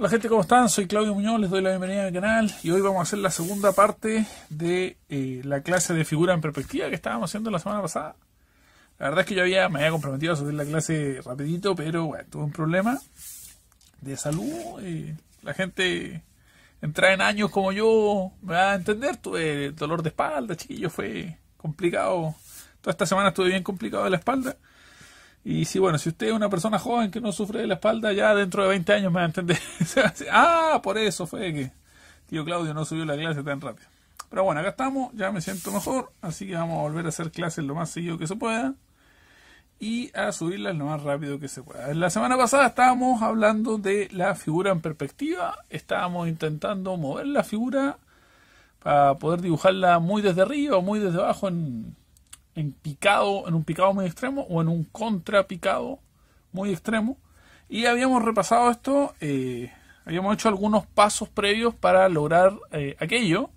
Hola gente, ¿cómo están? Soy Claudio Muñoz, les doy la bienvenida al canal y hoy vamos a hacer la segunda parte de eh, la clase de figura en perspectiva que estábamos haciendo la semana pasada. La verdad es que yo había, me había comprometido a subir la clase rapidito, pero bueno, tuve un problema de salud. Eh, la gente entra en años como yo, me va a entender, tuve dolor de espalda, chiquillo, fue complicado. Toda esta semana estuve bien complicado de la espalda. Y si, bueno, si usted es una persona joven que no sufre de la espalda, ya dentro de 20 años me va a entender. ah, por eso fue que tío Claudio no subió la clase tan rápido. Pero bueno, acá estamos, ya me siento mejor, así que vamos a volver a hacer clases lo más seguido que se pueda y a subirlas lo más rápido que se pueda. La semana pasada estábamos hablando de la figura en perspectiva, estábamos intentando mover la figura para poder dibujarla muy desde arriba o muy desde abajo en, en picado, en un picado muy extremo o en un contrapicado muy extremo. Y habíamos repasado esto, eh, habíamos hecho algunos pasos previos para lograr eh, aquello.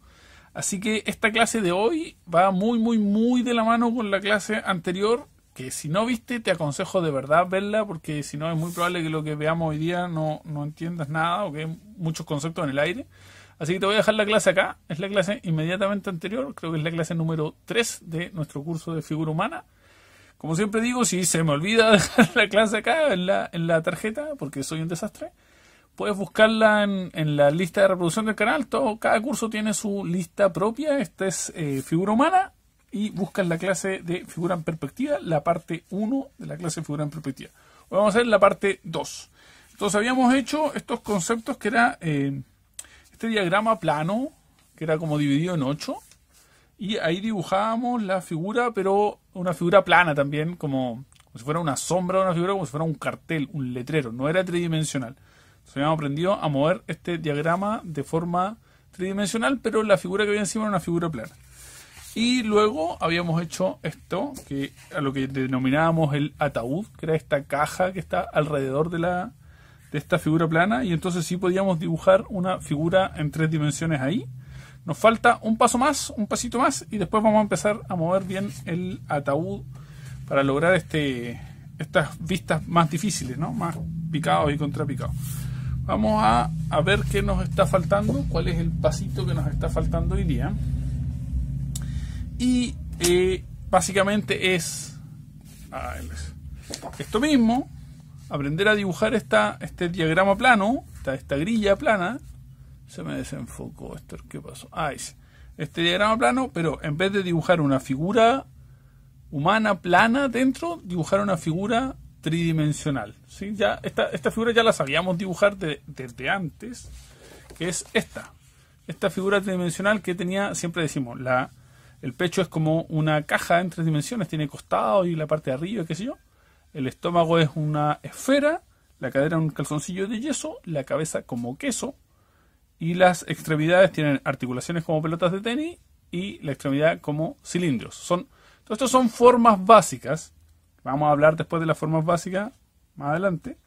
Así que esta clase de hoy va muy, muy, muy de la mano con la clase anterior, que si no viste te aconsejo de verdad verla, porque si no es muy probable que lo que veamos hoy día no, no entiendas nada o que hay muchos conceptos en el aire. Así que te voy a dejar la clase acá. Es la clase inmediatamente anterior, creo que es la clase número 3 de nuestro curso de figura humana. Como siempre digo, si se me olvida dejar la clase acá en la, en la tarjeta, porque soy un desastre, puedes buscarla en, la lista de reproducción del canal. Todo, cada curso tiene su lista propia. Esta es eh, figura humana y buscas la clase de figura en perspectiva, la parte 1 de la clase de figura en perspectiva. Hoy vamos a hacer la parte 2. Entonces habíamos hecho estos conceptos que era... Eh, este diagrama plano, que era como dividido en ocho, y ahí dibujábamos la figura, pero una figura plana también, como, si fuera una sombra de una figura, como si fuera un cartel, un letrero, no era tridimensional. Entonces habíamos aprendido a mover este diagrama de forma tridimensional, pero la figura que había encima era una figura plana. Y luego habíamos hecho esto, que a lo que denominábamos el ataúd, que era esta caja que está alrededor de la, de esta figura plana y entonces sí podíamos dibujar una figura en tres dimensiones ahí. Nos falta un paso más, un pasito más y después vamos a empezar a mover bien el ataúd para lograr este, estas vistas más difíciles, ¿no? Más picados y contrapicados. Vamos a, ver qué nos está faltando, cuál es el pasito que nos está faltando hoy día. Y eh, básicamente es ah, esto mismo, aprender a dibujar esta, este diagrama plano, esta, esta grilla plana. Se me desenfocó esto, ¿qué pasó? Ah, este diagrama plano, pero en vez de dibujar una figura humana plana dentro, dibujar una figura tridimensional. ¿sí? Ya esta, esta figura ya la sabíamos dibujar desde antes, que es esta. Esta figura tridimensional que tenía, siempre decimos, la, el pecho es como una caja en tres dimensiones, tiene costado y la parte de arriba, qué sé yo. El estómago es una esfera, la cadera un calzoncillo de yeso, la cabeza como queso y las extremidades tienen articulaciones como pelotas de tenis y la extremidad como cilindros. Son, estos estas son formas básicas. Vamos a hablar después de las formas básicas más adelante.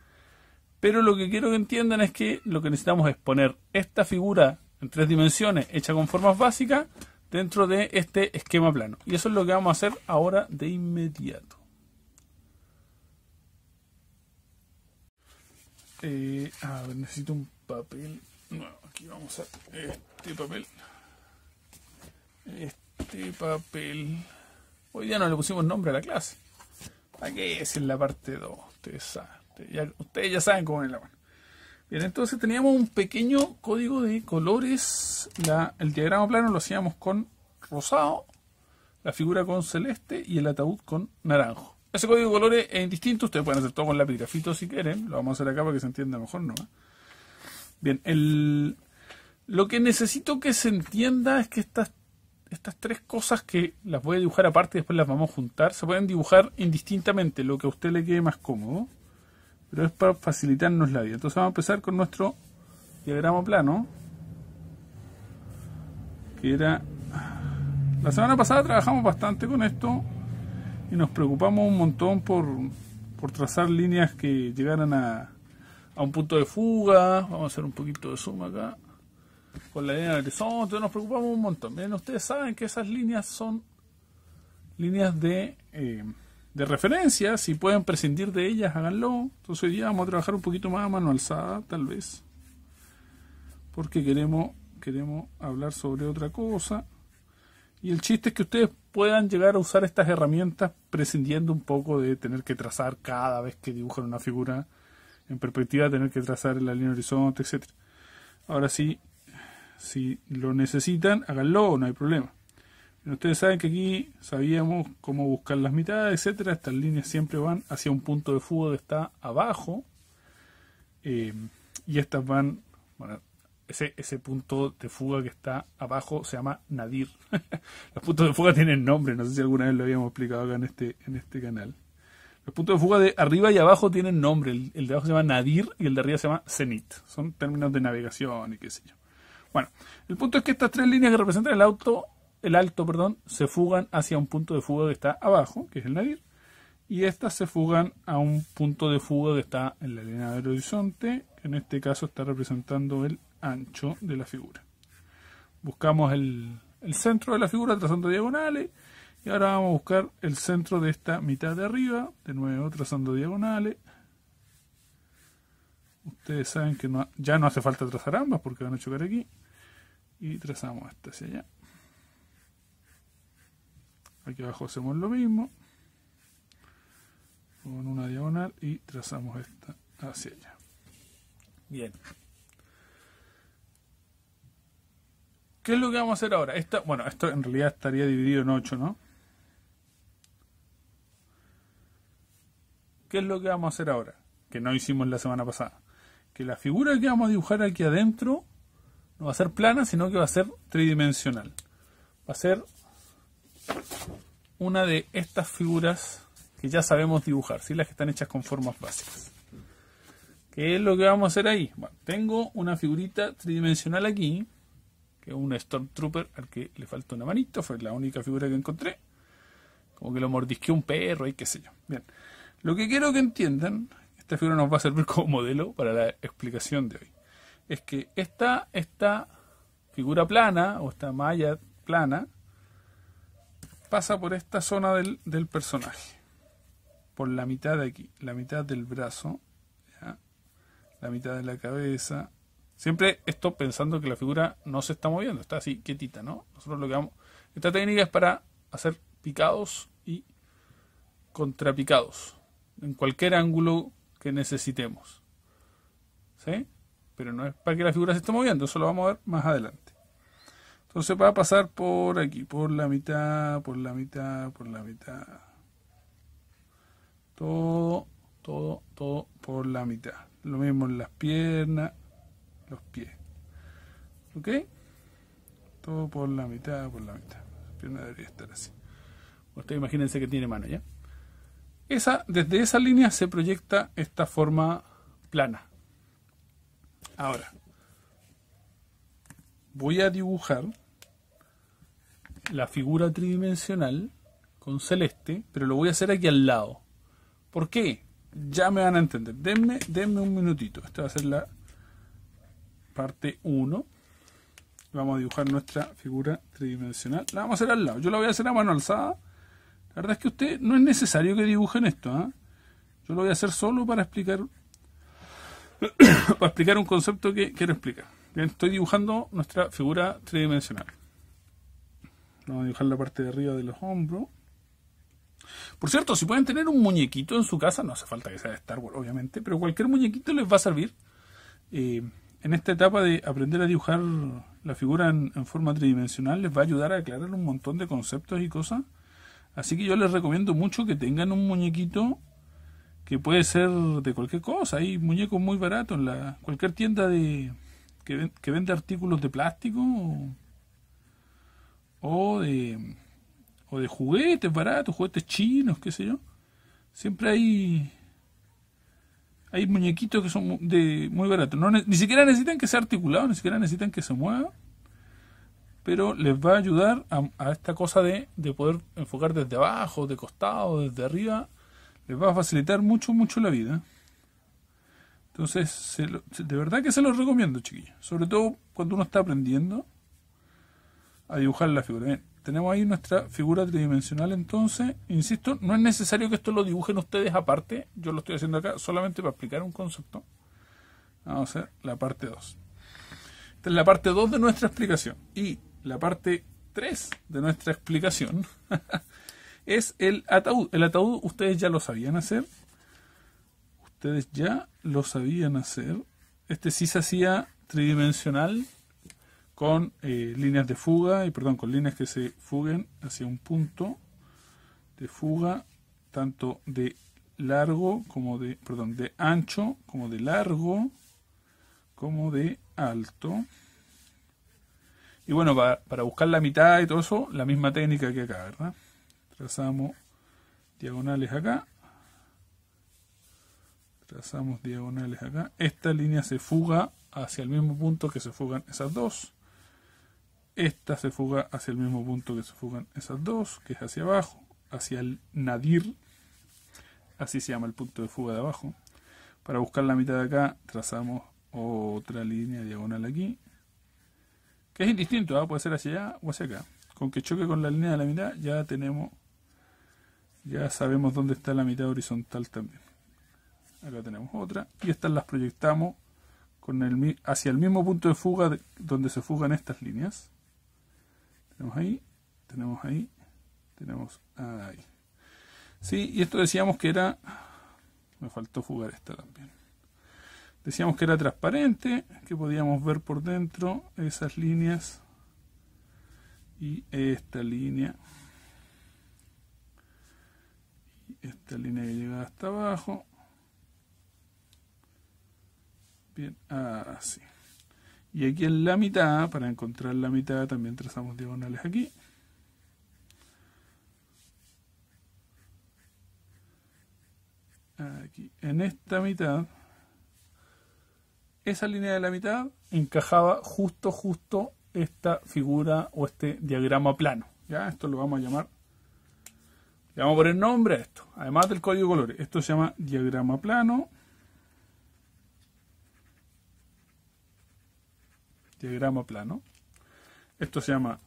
Pero lo que quiero que entiendan es que lo que necesitamos es poner esta figura en tres dimensiones hecha con formas básicas dentro de este esquema plano. Y eso es lo que vamos a hacer ahora de inmediato. Eh, a ver, necesito un papel nuevo. Aquí vamos a este papel. Este papel. Hoy día no le pusimos nombre a la clase. Aquí es en la parte 2. Ustedes saben. Ya, ustedes ya saben cómo es la mano. Bien, entonces teníamos un pequeño código de colores. el diagrama plano lo hacíamos con rosado, la figura con celeste y el ataúd con naranjo. Ese código de colores es indistinto, ustedes pueden hacer todo con lápiz grafito si quieren, lo vamos a hacer acá para que se entienda mejor ¿no? Bien, lo que necesito que se entienda es que estas, estas tres cosas que las voy a dibujar aparte y después las vamos a juntar, se pueden dibujar indistintamente, lo que a usted le quede más cómodo, pero es para facilitarnos la vida. Entonces vamos a empezar con nuestro diagrama plano, que era... La semana pasada trabajamos bastante con esto, y nos preocupamos un montón por, por trazar líneas que llegaran a, a un punto de fuga. Vamos a hacer un poquito de zoom acá. Con la línea del horizonte, nos preocupamos un montón. bien ustedes saben que esas líneas son líneas de, eh, de referencia. Si pueden prescindir de ellas, háganlo. Entonces hoy día vamos a trabajar un poquito más a mano alzada, tal vez. Porque queremos, queremos hablar sobre otra cosa. Y el chiste es que ustedes puedan llegar a usar estas herramientas prescindiendo un poco de tener que trazar cada vez que dibujan una figura en perspectiva, tener que trazar la línea horizonte, etc. Ahora sí, si lo necesitan, háganlo, no hay problema. ustedes saben que aquí sabíamos cómo buscar las mitades, etcétera. Estas líneas siempre van hacia un punto de fuga que está abajo. Eh, y estas van, ese, punto de fuga que está abajo se llama nadir. Los puntos de fuga tienen nombre, no sé si alguna vez lo habíamos explicado acá en este, en este canal. Los puntos de fuga de arriba y abajo tienen nombre. El, de abajo se llama nadir y el de arriba se llama cenit. Son términos de navegación y qué sé yo. Bueno, el punto es que estas tres líneas que representan el auto, el alto, perdón, se fugan hacia un punto de fuga que está abajo, que es el nadir, y estas se fugan a un punto de fuga que está en la línea del horizonte, que en este caso está representando el ancho de la figura. Buscamos el, centro de la figura trazando diagonales y ahora vamos a buscar el centro de esta mitad de arriba, de nuevo trazando diagonales. Ustedes saben que ya no hace falta trazar ambas porque van a chocar aquí. Y trazamos esta hacia allá. Aquí abajo hacemos lo mismo. Con una diagonal y trazamos esta hacia allá. Bien. ¿Qué es lo que vamos a hacer ahora? Esta, bueno, esto en realidad estaría dividido en 8, ¿no? ¿Qué es lo que vamos a hacer ahora? Que no hicimos la semana pasada. Que la figura que vamos a dibujar aquí adentro no va a ser plana, sino que va a ser tridimensional. Va a ser una de estas figuras que ya sabemos dibujar, ¿sí? las que están hechas con formas básicas. ¿Qué es lo que vamos a hacer ahí? Bueno, tengo una figurita tridimensional aquí que es un Stormtrooper al que le falta una manito, fue la única figura que encontré. Como que lo mordisqueó un perro y qué sé yo. Bien, lo que quiero que entiendan, esta figura nos va a servir como modelo para la explicación de hoy, es que esta, esta figura plana o esta malla plana pasa por esta zona del, personaje, por la mitad de aquí, la mitad del brazo, la mitad de la cabeza, Siempre esto pensando que la figura no se está moviendo, está así quietita, ¿no? Nosotros lo que vamos... Esta técnica es para hacer picados y contrapicados en cualquier ángulo que necesitemos. ¿Sí? Pero no es para que la figura se esté moviendo, eso lo vamos a ver más adelante. Entonces va a pasar por aquí, por la mitad, por la mitad, por la mitad. Todo, todo, todo por la mitad. Lo mismo en las piernas, los pies. ¿Ok? Todo por la mitad, por la mitad. La pierna debería estar así. Ustedes imagínense que tiene mano, ¿ya? Esa, desde esa línea se proyecta esta forma plana. Ahora, voy a dibujar la figura tridimensional con celeste, pero lo voy a hacer aquí al lado. ¿Por qué? Ya me van a entender. Denme, denme un minutito. Esta va a ser la parte 1. Vamos a dibujar nuestra figura tridimensional. La vamos a hacer al lado. Yo la voy a hacer a mano alzada. La verdad es que usted no es necesario que dibujen esto. ¿ah? Yo lo voy a hacer solo para explicar para explicar un concepto que quiero explicar. Bien, estoy dibujando nuestra figura tridimensional. Vamos a dibujar la parte de arriba de los hombros. Por cierto, si pueden tener un muñequito en su casa, no hace falta que sea de Star Wars, obviamente, pero cualquier muñequito les va a servir. Eh, en esta etapa de aprender a dibujar la figura en, forma tridimensional les va a ayudar a aclarar un montón de conceptos y cosas. Así que yo les recomiendo mucho que tengan un muñequito que puede ser de cualquier cosa. Hay muñecos muy baratos en la, cualquier tienda de, que, vende artículos de plástico o, o, de, o de juguetes baratos, juguetes chinos, qué sé yo. Siempre hay hay muñequitos que son de, muy baratos. ni siquiera necesitan que sea articulado, ni siquiera necesitan que se mueva. Pero les va a ayudar a, esta cosa de, poder enfocar desde abajo, de costado, desde arriba. Les va a facilitar mucho, mucho la vida. Entonces, de verdad que se los recomiendo, chiquillos. Sobre todo cuando uno está aprendiendo a dibujar la figura. Bien tenemos ahí nuestra figura tridimensional entonces. Insisto, no es necesario que esto lo dibujen ustedes aparte, yo lo estoy haciendo acá solamente para explicar un concepto. Vamos a hacer la parte 2. Esta es la parte 2 de nuestra explicación. Y la parte 3 de nuestra explicación es el ataúd. El ataúd ustedes ya lo sabían hacer. Ustedes ya lo sabían hacer. Este sí se hacía tridimensional con eh, líneas de fuga, y perdón, con líneas que se fuguen hacia un punto de fuga, tanto de largo como de, perdón, de ancho, como de largo, como de alto. Y bueno, para, para buscar la mitad y todo eso, la misma técnica que acá, ¿verdad? Trazamos diagonales acá. Trazamos diagonales acá. Esta línea se fuga hacia el mismo punto que se fugan esas dos. Esta se fuga hacia el mismo punto que se fugan esas dos, que es hacia abajo, hacia el nadir, así se llama el punto de fuga de abajo. Para buscar la mitad de acá, trazamos otra línea diagonal aquí, que es indistinto, ¿ah? puede ser hacia allá o hacia acá. Con que choque con la línea de la mitad, ya tenemos, ya sabemos dónde está la mitad horizontal también. Acá tenemos otra, y estas las proyectamos con el, hacia el mismo punto de fuga donde se fugan estas líneas. Tenemos ahí, tenemos ahí, tenemos ahí. Sí, y esto decíamos que era... Me faltó jugar esta también. Decíamos que era transparente, que podíamos ver por dentro esas líneas y esta línea. Y esta línea que llega hasta abajo. Bien, así. Ah, y aquí en la mitad, para encontrar la mitad, también trazamos diagonales aquí. Aquí, en esta mitad, esa línea de la mitad encajaba justo, justo esta figura o este diagrama plano. ¿ya? Esto lo vamos a llamar, le vamos a poner nombre a esto, además del código de colores. Esto se llama diagrama plano. diagrama plano. Esto se llama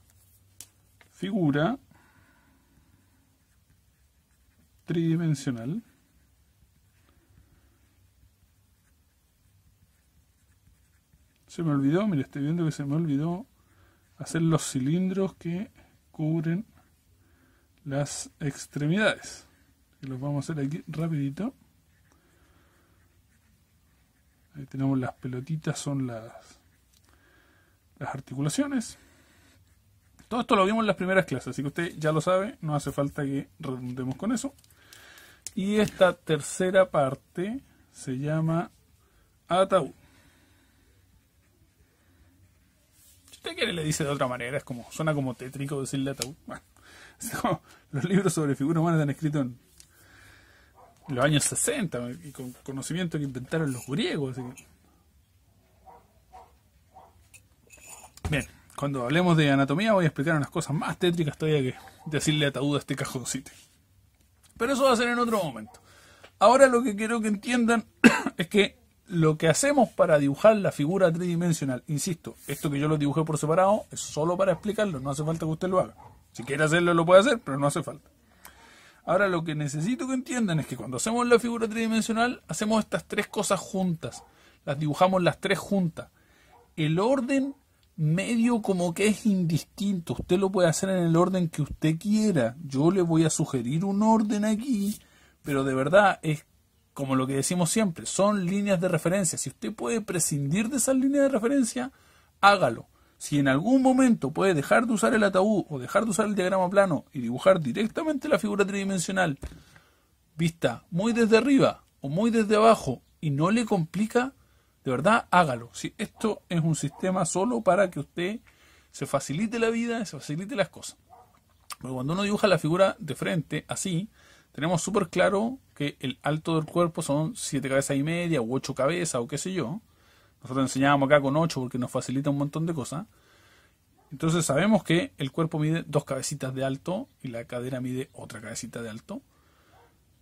figura tridimensional. Se me olvidó, mire, estoy viendo que se me olvidó hacer los cilindros que cubren las extremidades. los vamos a hacer aquí rapidito. Ahí tenemos las pelotitas, son las las articulaciones. Todo esto lo vimos en las primeras clases, así que usted ya lo sabe, no hace falta que redundemos con eso. Y esta tercera parte se llama ataúd. Si usted quiere le dice de otra manera, es como suena como tétrico decirle ataúd. Bueno, los libros sobre figuras humanas están escrito en los años 60 y con conocimiento que inventaron los griegos, así que Bien, cuando hablemos de anatomía voy a explicar unas cosas más tétricas todavía que decirle ataúd a este cajoncito. Pero eso va a ser en otro momento. Ahora lo que quiero que entiendan es que lo que hacemos para dibujar la figura tridimensional, insisto, esto que yo lo dibujé por separado es solo para explicarlo, no hace falta que usted lo haga. Si quiere hacerlo lo puede hacer, pero no hace falta. Ahora lo que necesito que entiendan es que cuando hacemos la figura tridimensional hacemos estas tres cosas juntas, las dibujamos las tres juntas. El orden medio como que es indistinto. Usted lo puede hacer en el orden que usted quiera. Yo le voy a sugerir un orden aquí, pero de verdad es como lo que decimos siempre, son líneas de referencia. Si usted puede prescindir de esas líneas de referencia, hágalo. Si en algún momento puede dejar de usar el ataúd o dejar de usar el diagrama plano y dibujar directamente la figura tridimensional vista muy desde arriba o muy desde abajo y no le complica, de verdad, hágalo. Si esto es un sistema solo para que usted se facilite la vida, se facilite las cosas. Pero cuando uno dibuja la figura de frente así, tenemos súper claro que el alto del cuerpo son siete cabezas y media o ocho cabezas o qué sé yo. Nosotros enseñábamos acá con ocho porque nos facilita un montón de cosas. Entonces sabemos que el cuerpo mide dos cabecitas de alto y la cadera mide otra cabecita de alto.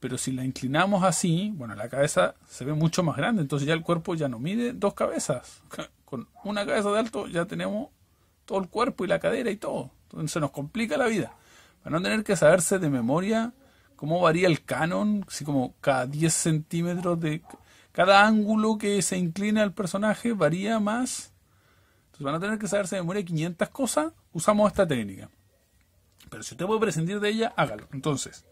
Pero si la inclinamos así, bueno, la cabeza se ve mucho más grande, entonces ya el cuerpo ya no mide dos cabezas. Con una cabeza de alto ya tenemos todo el cuerpo y la cadera y todo. Entonces se nos complica la vida. Para no tener que saberse de memoria cómo varía el canon, si como cada 10 centímetros de... Cada ángulo que se inclina el personaje varía más. Entonces van a tener que saberse de memoria 500 cosas. Usamos esta técnica. Pero si usted puede prescindir de ella, hágalo. Entonces,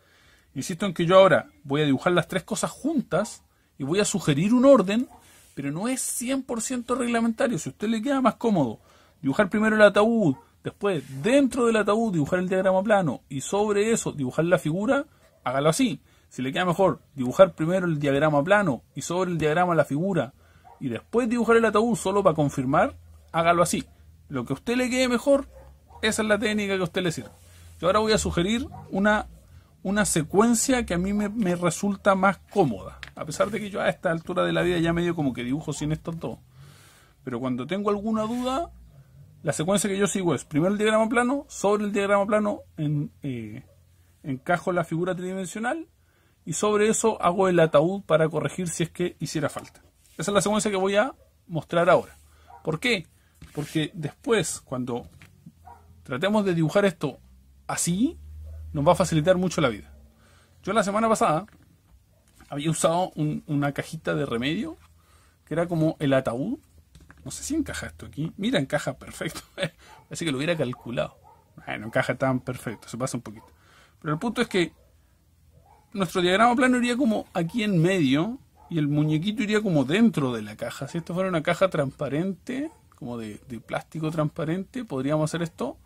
Insisto en que yo ahora voy a dibujar las tres cosas juntas y voy a sugerir un orden, pero no es 100% reglamentario. Si a usted le queda más cómodo dibujar primero el ataúd, después dentro del ataúd dibujar el diagrama plano y sobre eso dibujar la figura, hágalo así. Si le queda mejor dibujar primero el diagrama plano y sobre el diagrama la figura y después dibujar el ataúd solo para confirmar, hágalo así. Lo que a usted le quede mejor, esa es la técnica que a usted le sirve. Yo ahora voy a sugerir una una secuencia que a mí me, resulta más cómoda. A pesar de que yo a esta altura de la vida ya medio como que dibujo sin esto todo Pero cuando tengo alguna duda, la secuencia que yo sigo es primero el diagrama plano, sobre el diagrama plano en, eh, encajo la figura tridimensional y sobre eso hago el ataúd para corregir si es que hiciera falta. Esa es la secuencia que voy a mostrar ahora. ¿Por qué? Porque después, cuando tratemos de dibujar esto así, nos va a facilitar mucho la vida. Yo la semana pasada había usado una cajita de remedio que era como el ataúd. No sé si encaja esto aquí. Mira, encaja perfecto. Así que lo hubiera calculado. Bueno, encaja tan perfecto. Se pasa un poquito. Pero el punto es que nuestro diagrama plano iría como aquí en medio y el muñequito iría como dentro de la caja. Si esto fuera una caja transparente, como de, de plástico transparente, podríamos hacer esto.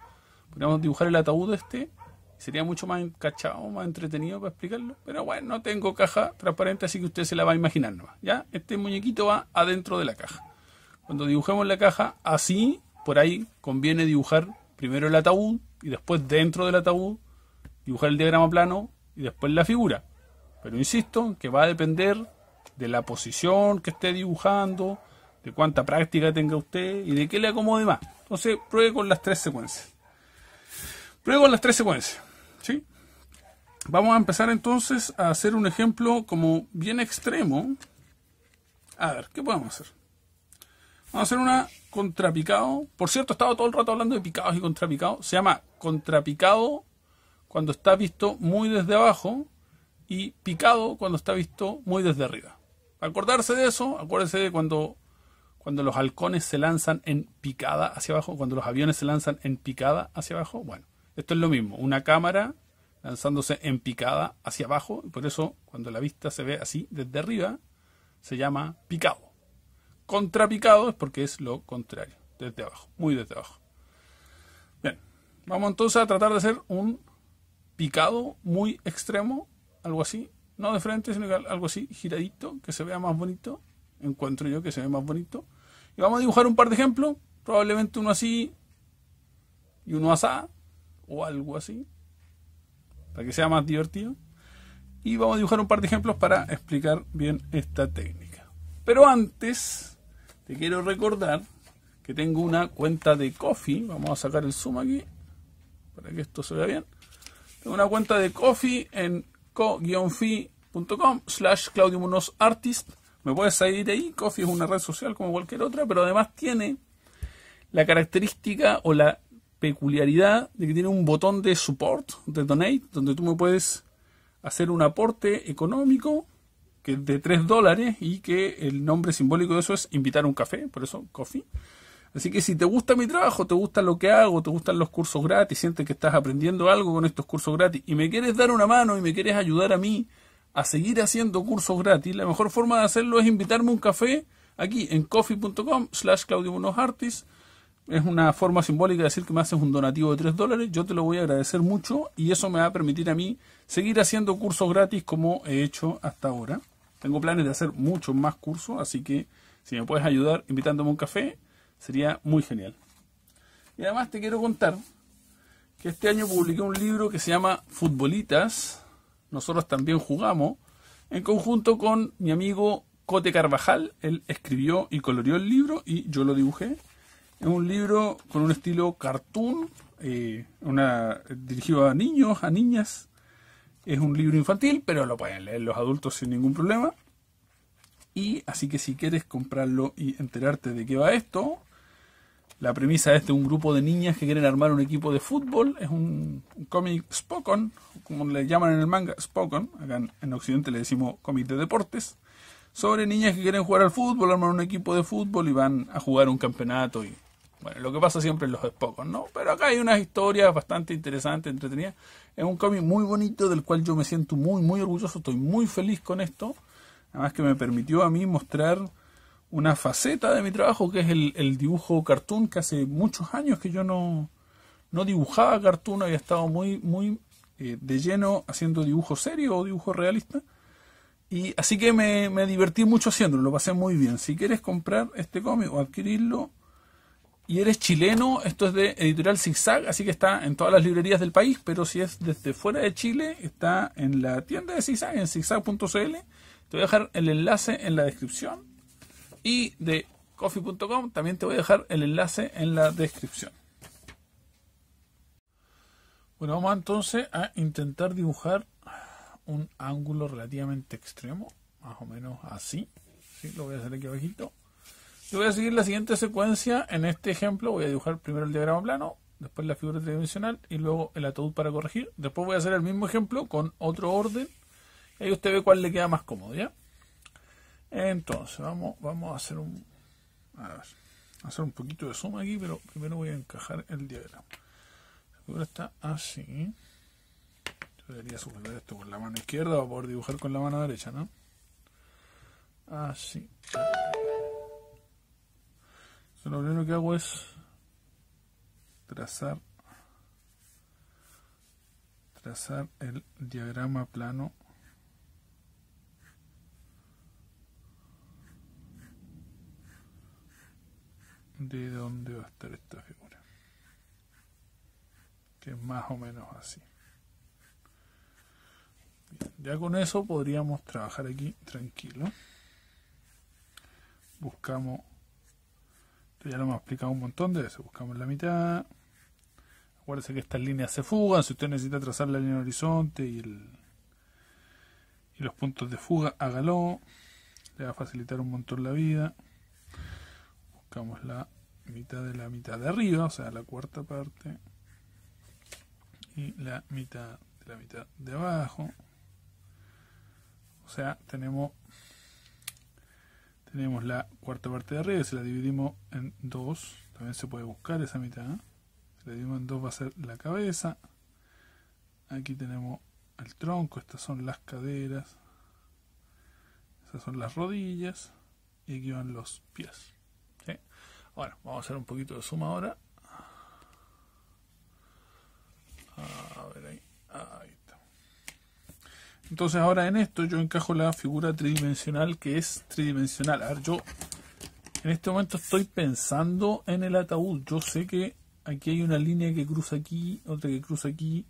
Podríamos dibujar el ataúd este Sería mucho más encachado, más entretenido para explicarlo. Pero bueno, no tengo caja transparente, así que usted se la va a imaginar ¿ya? Este muñequito va adentro de la caja. Cuando dibujemos la caja, así, por ahí, conviene dibujar primero el ataúd y después dentro del ataúd dibujar el diagrama plano y después la figura. Pero insisto, que va a depender de la posición que esté dibujando, de cuánta práctica tenga usted y de qué le acomode más. Entonces, pruebe con las tres secuencias. Pruebe con las tres secuencias. ¿Sí? Vamos a empezar entonces a hacer un ejemplo como bien extremo. A ver, ¿qué podemos hacer? Vamos a hacer una contrapicado. Por cierto, he estado todo el rato hablando de picados y contrapicados. Se llama contrapicado cuando está visto muy desde abajo y picado cuando está visto muy desde arriba. Acordarse de eso, acuérdense de cuando, cuando los halcones se lanzan en picada hacia abajo, cuando los aviones se lanzan en picada hacia abajo. Bueno, esto es lo mismo, una cámara lanzándose en picada hacia abajo, por eso cuando la vista se ve así desde arriba, se llama picado. Contrapicado es porque es lo contrario, desde abajo, muy desde abajo. Bien, vamos entonces a tratar de hacer un picado muy extremo, algo así, no de frente, sino algo así, giradito, que se vea más bonito, encuentro yo que se ve más bonito. Y vamos a dibujar un par de ejemplos, probablemente uno así y uno así o algo así, para que sea más divertido. Y vamos a dibujar un par de ejemplos para explicar bien esta técnica. Pero antes, te quiero recordar que tengo una cuenta de Coffee. Vamos a sacar el zoom aquí, para que esto se vea bien. Tengo una cuenta de Coffee en co-fi.com slash Claudio Artist. Me puedes de ahí. Coffee es una red social como cualquier otra, pero además tiene la característica o la peculiaridad de que tiene un botón de support, de donate, donde tú me puedes hacer un aporte económico que es de 3 dólares y que el nombre simbólico de eso es invitar a un café, por eso coffee. Así que si te gusta mi trabajo, te gusta lo que hago, te gustan los cursos gratis, sientes que estás aprendiendo algo con estos cursos gratis y me quieres dar una mano y me quieres ayudar a mí a seguir haciendo cursos gratis, la mejor forma de hacerlo es invitarme un café aquí en coffee.com slash Claudio es una forma simbólica de decir que me haces un donativo de 3 dólares, yo te lo voy a agradecer mucho y eso me va a permitir a mí seguir haciendo cursos gratis como he hecho hasta ahora. Tengo planes de hacer muchos más cursos, así que si me puedes ayudar invitándome a un café, sería muy genial. Y además te quiero contar que este año publiqué un libro que se llama Futbolitas. Nosotros también jugamos. En conjunto con mi amigo Cote Carvajal. Él escribió y coloreó el libro y yo lo dibujé. Es un libro con un estilo cartoon, eh, una, dirigido a niños, a niñas. Es un libro infantil, pero lo pueden leer los adultos sin ningún problema. Y así que si quieres comprarlo y enterarte de qué va esto, la premisa es de un grupo de niñas que quieren armar un equipo de fútbol. Es un, cómic spoken como le llaman en el manga Spokon. Acá en, Occidente le decimos cómic de deportes. Sobre niñas que quieren jugar al fútbol, armar un equipo de fútbol y van a jugar un campeonato y bueno, lo que pasa siempre en los pocos ¿no? Pero acá hay unas historias bastante interesantes, entretenidas. Es un cómic muy bonito del cual yo me siento muy, muy orgulloso. Estoy muy feliz con esto. Además que me permitió a mí mostrar una faceta de mi trabajo que es el, dibujo cartoon, que hace muchos años que yo no, no dibujaba cartoon, había estado muy, muy eh, de lleno haciendo dibujo serio o dibujo realista. Y así que me, me divertí mucho haciéndolo, lo pasé muy bien. Si quieres comprar este cómic o adquirirlo, y eres chileno, esto es de Editorial Zigzag, así que está en todas las librerías del país, pero si es desde fuera de Chile, está en la tienda de Zigzag, en zigzag.cl. Te voy a dejar el enlace en la descripción. Y de coffee.com también te voy a dejar el enlace en la descripción. Bueno, vamos entonces a intentar dibujar un ángulo relativamente extremo, más o menos así. Lo voy a hacer aquí abajito. Yo voy a seguir la siguiente secuencia. En este ejemplo voy a dibujar primero el diagrama plano, después la figura tridimensional y luego el ataúd para corregir. Después voy a hacer el mismo ejemplo con otro orden. Y ahí usted ve cuál le queda más cómodo, ¿ya? Entonces, vamos, vamos a hacer un... A hacer un poquito de suma aquí, pero primero voy a encajar el diagrama. La figura está así. Yo debería sujetar esto con la mano izquierda o poder dibujar con la mano derecha, ¿no? Así lo primero que hago es trazar trazar el diagrama plano de dónde va a estar esta figura que es más o menos así ya con eso podríamos trabajar aquí tranquilo buscamos ya lo hemos explicado un montón de veces. Buscamos la mitad. Acuérdense que estas líneas se fugan. Si usted necesita trazar la línea de horizonte y los puntos de fuga, hágalo. Le va a facilitar un montón la vida. Buscamos la mitad de la mitad de arriba, o sea, la cuarta parte. Y la mitad de la mitad de abajo. O sea, tenemos tenemos la cuarta parte de arriba, se la dividimos en dos, también se puede buscar esa mitad. ¿eh? se la dividimos en dos va a ser la cabeza. Aquí tenemos el tronco, estas son las caderas, estas son las rodillas y aquí van los pies. Bueno, Ahora, vamos a hacer un poquito de suma ahora. Ah. Entonces ahora en esto yo encajo la figura tridimensional que es tridimensional. A ver, yo en este momento estoy pensando en el ataúd. Yo sé que aquí hay una línea que cruza aquí, otra que cruza aquí,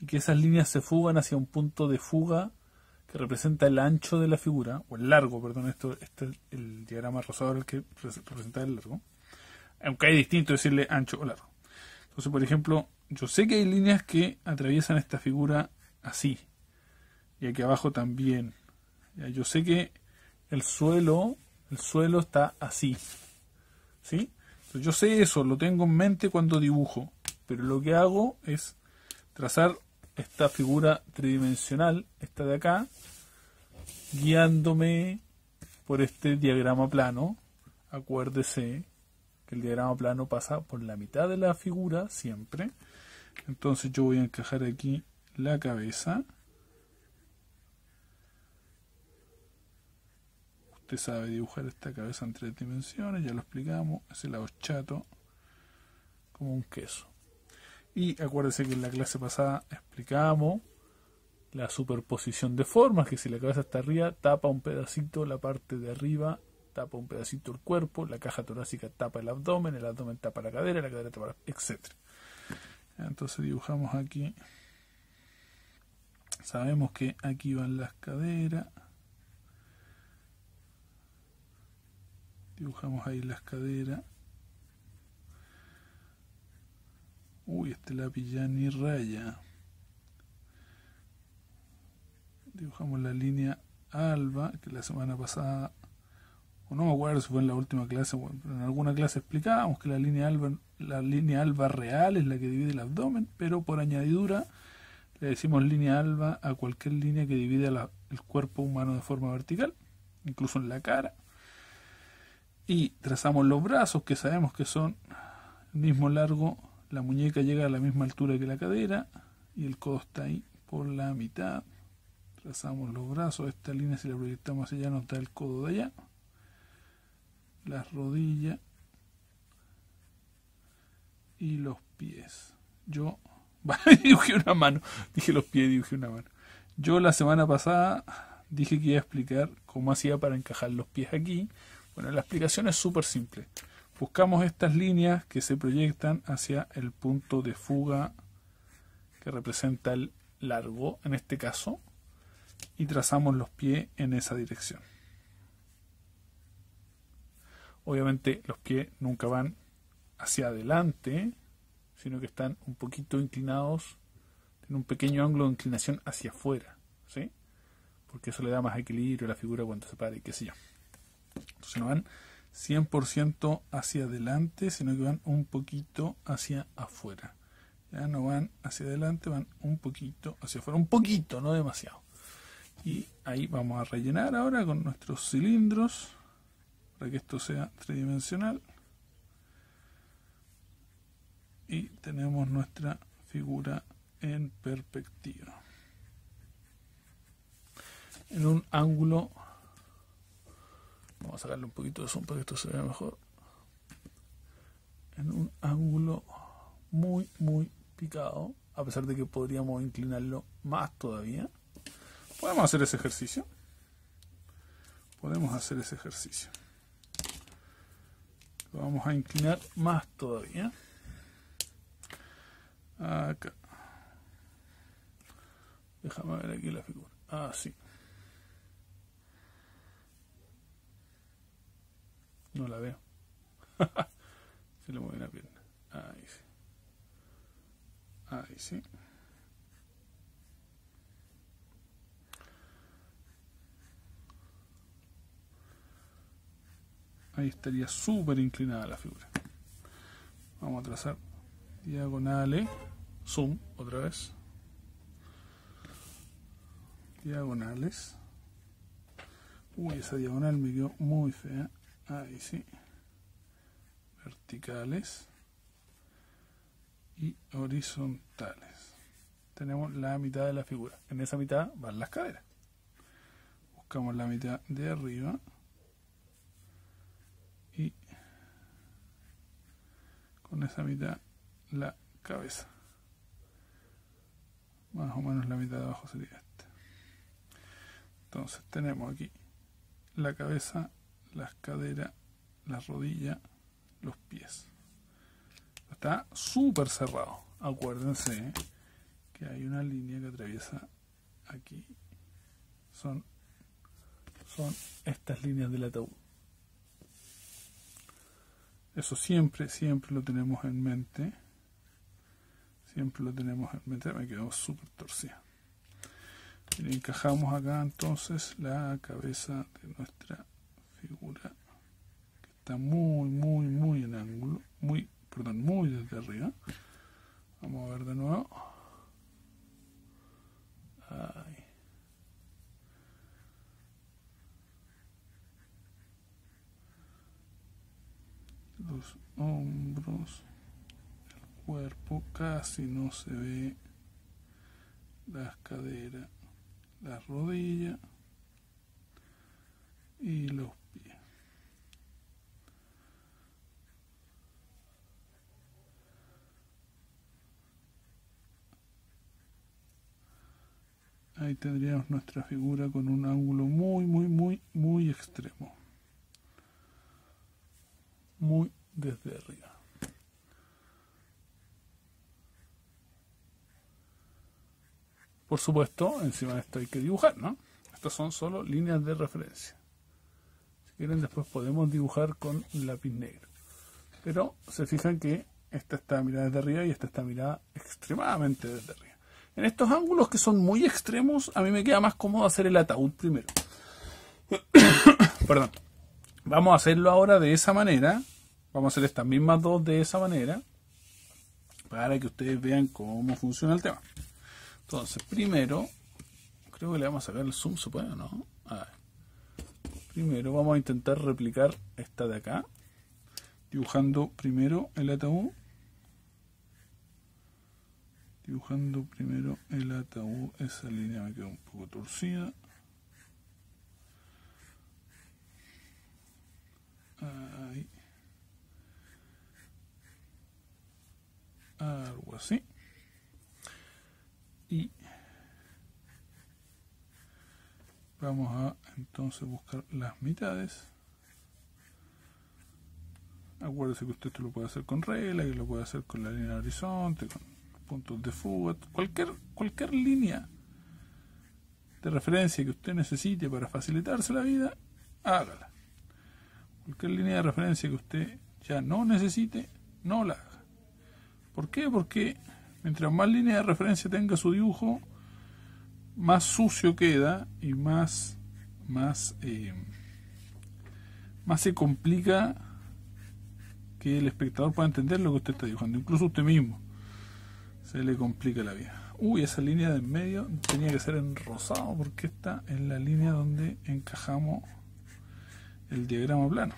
y que esas líneas se fugan hacia un punto de fuga que representa el ancho de la figura, o el largo, perdón, esto, este es el diagrama rosado el que representa el largo. Aunque hay distinto decirle ancho o largo. Entonces, por ejemplo, yo sé que hay líneas que atraviesan esta figura así, y aquí abajo también. yo sé que el suelo, el suelo está así. ¿Sí? yo sé eso, lo tengo en mente cuando dibujo. Pero lo que hago es trazar esta figura tridimensional, esta de acá, guiándome por este diagrama plano. Acuérdese que el diagrama plano pasa por la mitad de la figura siempre. Entonces yo voy a encajar aquí la cabeza. Usted sabe dibujar esta cabeza en tres dimensiones, ya lo explicamos, es lado chato, como un queso. Y acuérdese que en la clase pasada explicamos la superposición de formas, que si la cabeza está arriba, tapa un pedacito la parte de arriba, tapa un pedacito el cuerpo, la caja torácica tapa el abdomen, el abdomen tapa la cadera, la cadera tapa etc. Entonces dibujamos aquí. Sabemos que aquí van las caderas. dibujamos ahí las caderas uy este lápiz ya ni raya dibujamos la línea alba que la semana pasada o no me acuerdo si fue en la última clase en alguna clase explicábamos que la línea alba la línea alba real es la que divide el abdomen pero por añadidura le decimos línea alba a cualquier línea que divide el cuerpo humano de forma vertical incluso en la cara y trazamos los brazos que sabemos que son el mismo largo, la muñeca llega a la misma altura que la cadera y el codo está ahí por la mitad. Trazamos los brazos, esta línea si la proyectamos allá nos da el codo de allá. Las rodillas y los pies. Yo dibujé una mano, dije los pies, dibujé una mano. Yo la semana pasada dije que iba a explicar cómo hacía para encajar los pies aquí bueno, la explicación es súper simple. Buscamos estas líneas que se proyectan hacia el punto de fuga que representa el largo, en este caso, y trazamos los pies en esa dirección. Obviamente los pies nunca van hacia adelante, sino que están un poquito inclinados, tienen un pequeño ángulo de inclinación hacia afuera, ¿sí? Porque eso le da más equilibrio a la figura cuando se y qué sé yo. Entonces no van 100% hacia adelante, sino que van un poquito hacia afuera. Ya no van hacia adelante, van un poquito hacia afuera, un poquito, no demasiado. Y ahí vamos a rellenar ahora con nuestros cilindros para que esto sea tridimensional. Y tenemos nuestra figura en perspectiva. En un ángulo Vamos a sacarle un poquito de zoom para que esto se vea mejor. En un ángulo muy, muy picado. A pesar de que podríamos inclinarlo más todavía. Podemos hacer ese ejercicio. Podemos hacer ese ejercicio. Lo vamos a inclinar más todavía. Acá. Déjame ver aquí la figura. Así. Ah, sí. No la veo. Se le mueve la pierna. Ahí sí. Ahí sí. Ahí estaría súper inclinada la figura. Vamos a trazar diagonales. Zoom otra vez. Diagonales. Uy, esa diagonal me quedó muy fea ahí sí verticales y horizontales tenemos la mitad de la figura en esa mitad van las caderas buscamos la mitad de arriba y con esa mitad la cabeza más o menos la mitad de abajo sería esta entonces tenemos aquí la cabeza las caderas, la rodilla, los pies. Está súper cerrado. Acuérdense ¿eh? que hay una línea que atraviesa aquí. Son, son estas líneas del ataúd. Eso siempre, siempre lo tenemos en mente. Siempre lo tenemos en mente. Me quedo súper torcida. encajamos acá entonces la cabeza de nuestra figura que está muy, muy, muy en ángulo, muy, perdón, muy desde arriba. Vamos a ver de nuevo. Los hombros, el cuerpo casi no se ve, las caderas, las rodillas y los ahí tendríamos nuestra figura con un ángulo muy muy muy muy extremo muy desde arriba por supuesto encima de esto hay que dibujar no estas son solo líneas de referencia si quieren después podemos dibujar con lápiz negro pero se fijan que esta está mirada desde arriba y esta está mirada extremadamente desde arriba en estos ángulos que son muy extremos, a mí me queda más cómodo hacer el ataúd primero. Perdón. Vamos a hacerlo ahora de esa manera. Vamos a hacer estas mismas dos de esa manera. Para que ustedes vean cómo funciona el tema. Entonces, primero, creo que le vamos a sacar el zoom, ¿se puede no? A ver. Primero vamos a intentar replicar esta de acá. Dibujando primero el ataúd dibujando primero el ataúd esa línea me quedó un poco torcida ahí algo así y vamos a entonces buscar las mitades acuérdese que usted esto lo puede hacer con regla que lo puede hacer con la línea de horizonte con puntos de fuga, cualquier, cualquier línea de referencia que usted necesite para facilitarse la vida, hágala. Cualquier línea de referencia que usted ya no necesite, no la haga. ¿Por qué? Porque mientras más línea de referencia tenga su dibujo, más sucio queda y más, más, eh, más se complica que el espectador pueda entender lo que usted está dibujando, incluso usted mismo. Se le complica la vida. Uy, esa línea de en medio tenía que ser en rosado porque está en la línea donde encajamos el diagrama plano.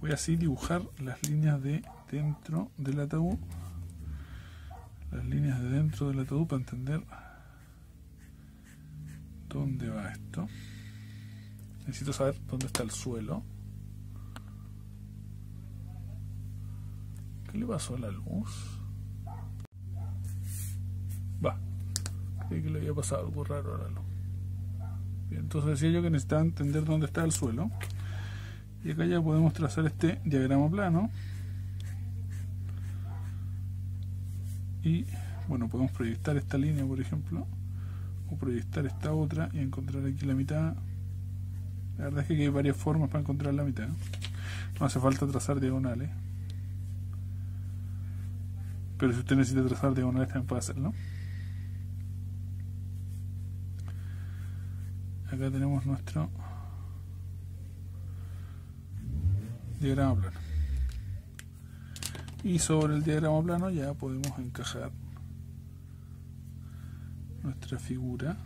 Voy así dibujar las líneas de dentro del ataúd. Las líneas de dentro del ataúd para entender dónde va esto. Necesito saber dónde está el suelo. ¿Qué le pasó a la luz? Va. Creí que le había pasado algo raro a la luz. Bien, entonces decía yo que necesitaba entender dónde está el suelo. Y acá ya podemos trazar este diagrama plano. Y bueno, podemos proyectar esta línea, por ejemplo. O proyectar esta otra y encontrar aquí la mitad. La verdad es que hay varias formas para encontrar la mitad. No hace falta trazar diagonales pero si usted necesita trazar diagonales en puede ¿no? acá tenemos nuestro diagrama plano y sobre el diagrama plano ya podemos encajar nuestra figura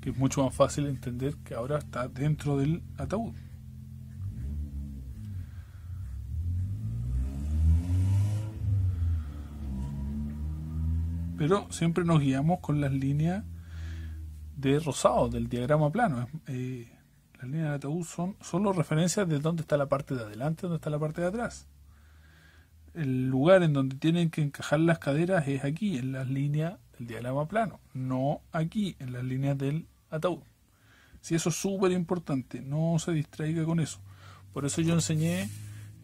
que es mucho más fácil entender que ahora está dentro del ataúd pero siempre nos guiamos con las líneas de rosado, del diagrama plano. Eh, las líneas de ataúd son solo referencias de dónde está la parte de adelante, dónde está la parte de atrás. El lugar en donde tienen que encajar las caderas es aquí, en las líneas del diagrama plano, no aquí, en las líneas del ataúd. Si eso es súper importante, no se distraiga con eso. Por eso yo enseñé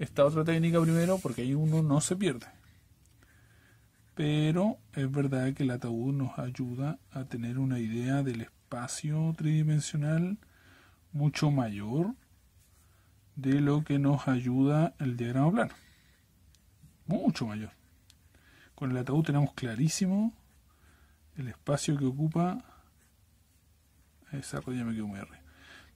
esta otra técnica primero, porque ahí uno no se pierde pero es verdad que el ataúd nos ayuda a tener una idea del espacio tridimensional mucho mayor de lo que nos ayuda el diagrama plano. Mucho mayor. Con el ataúd tenemos clarísimo el espacio que ocupa esa rodilla me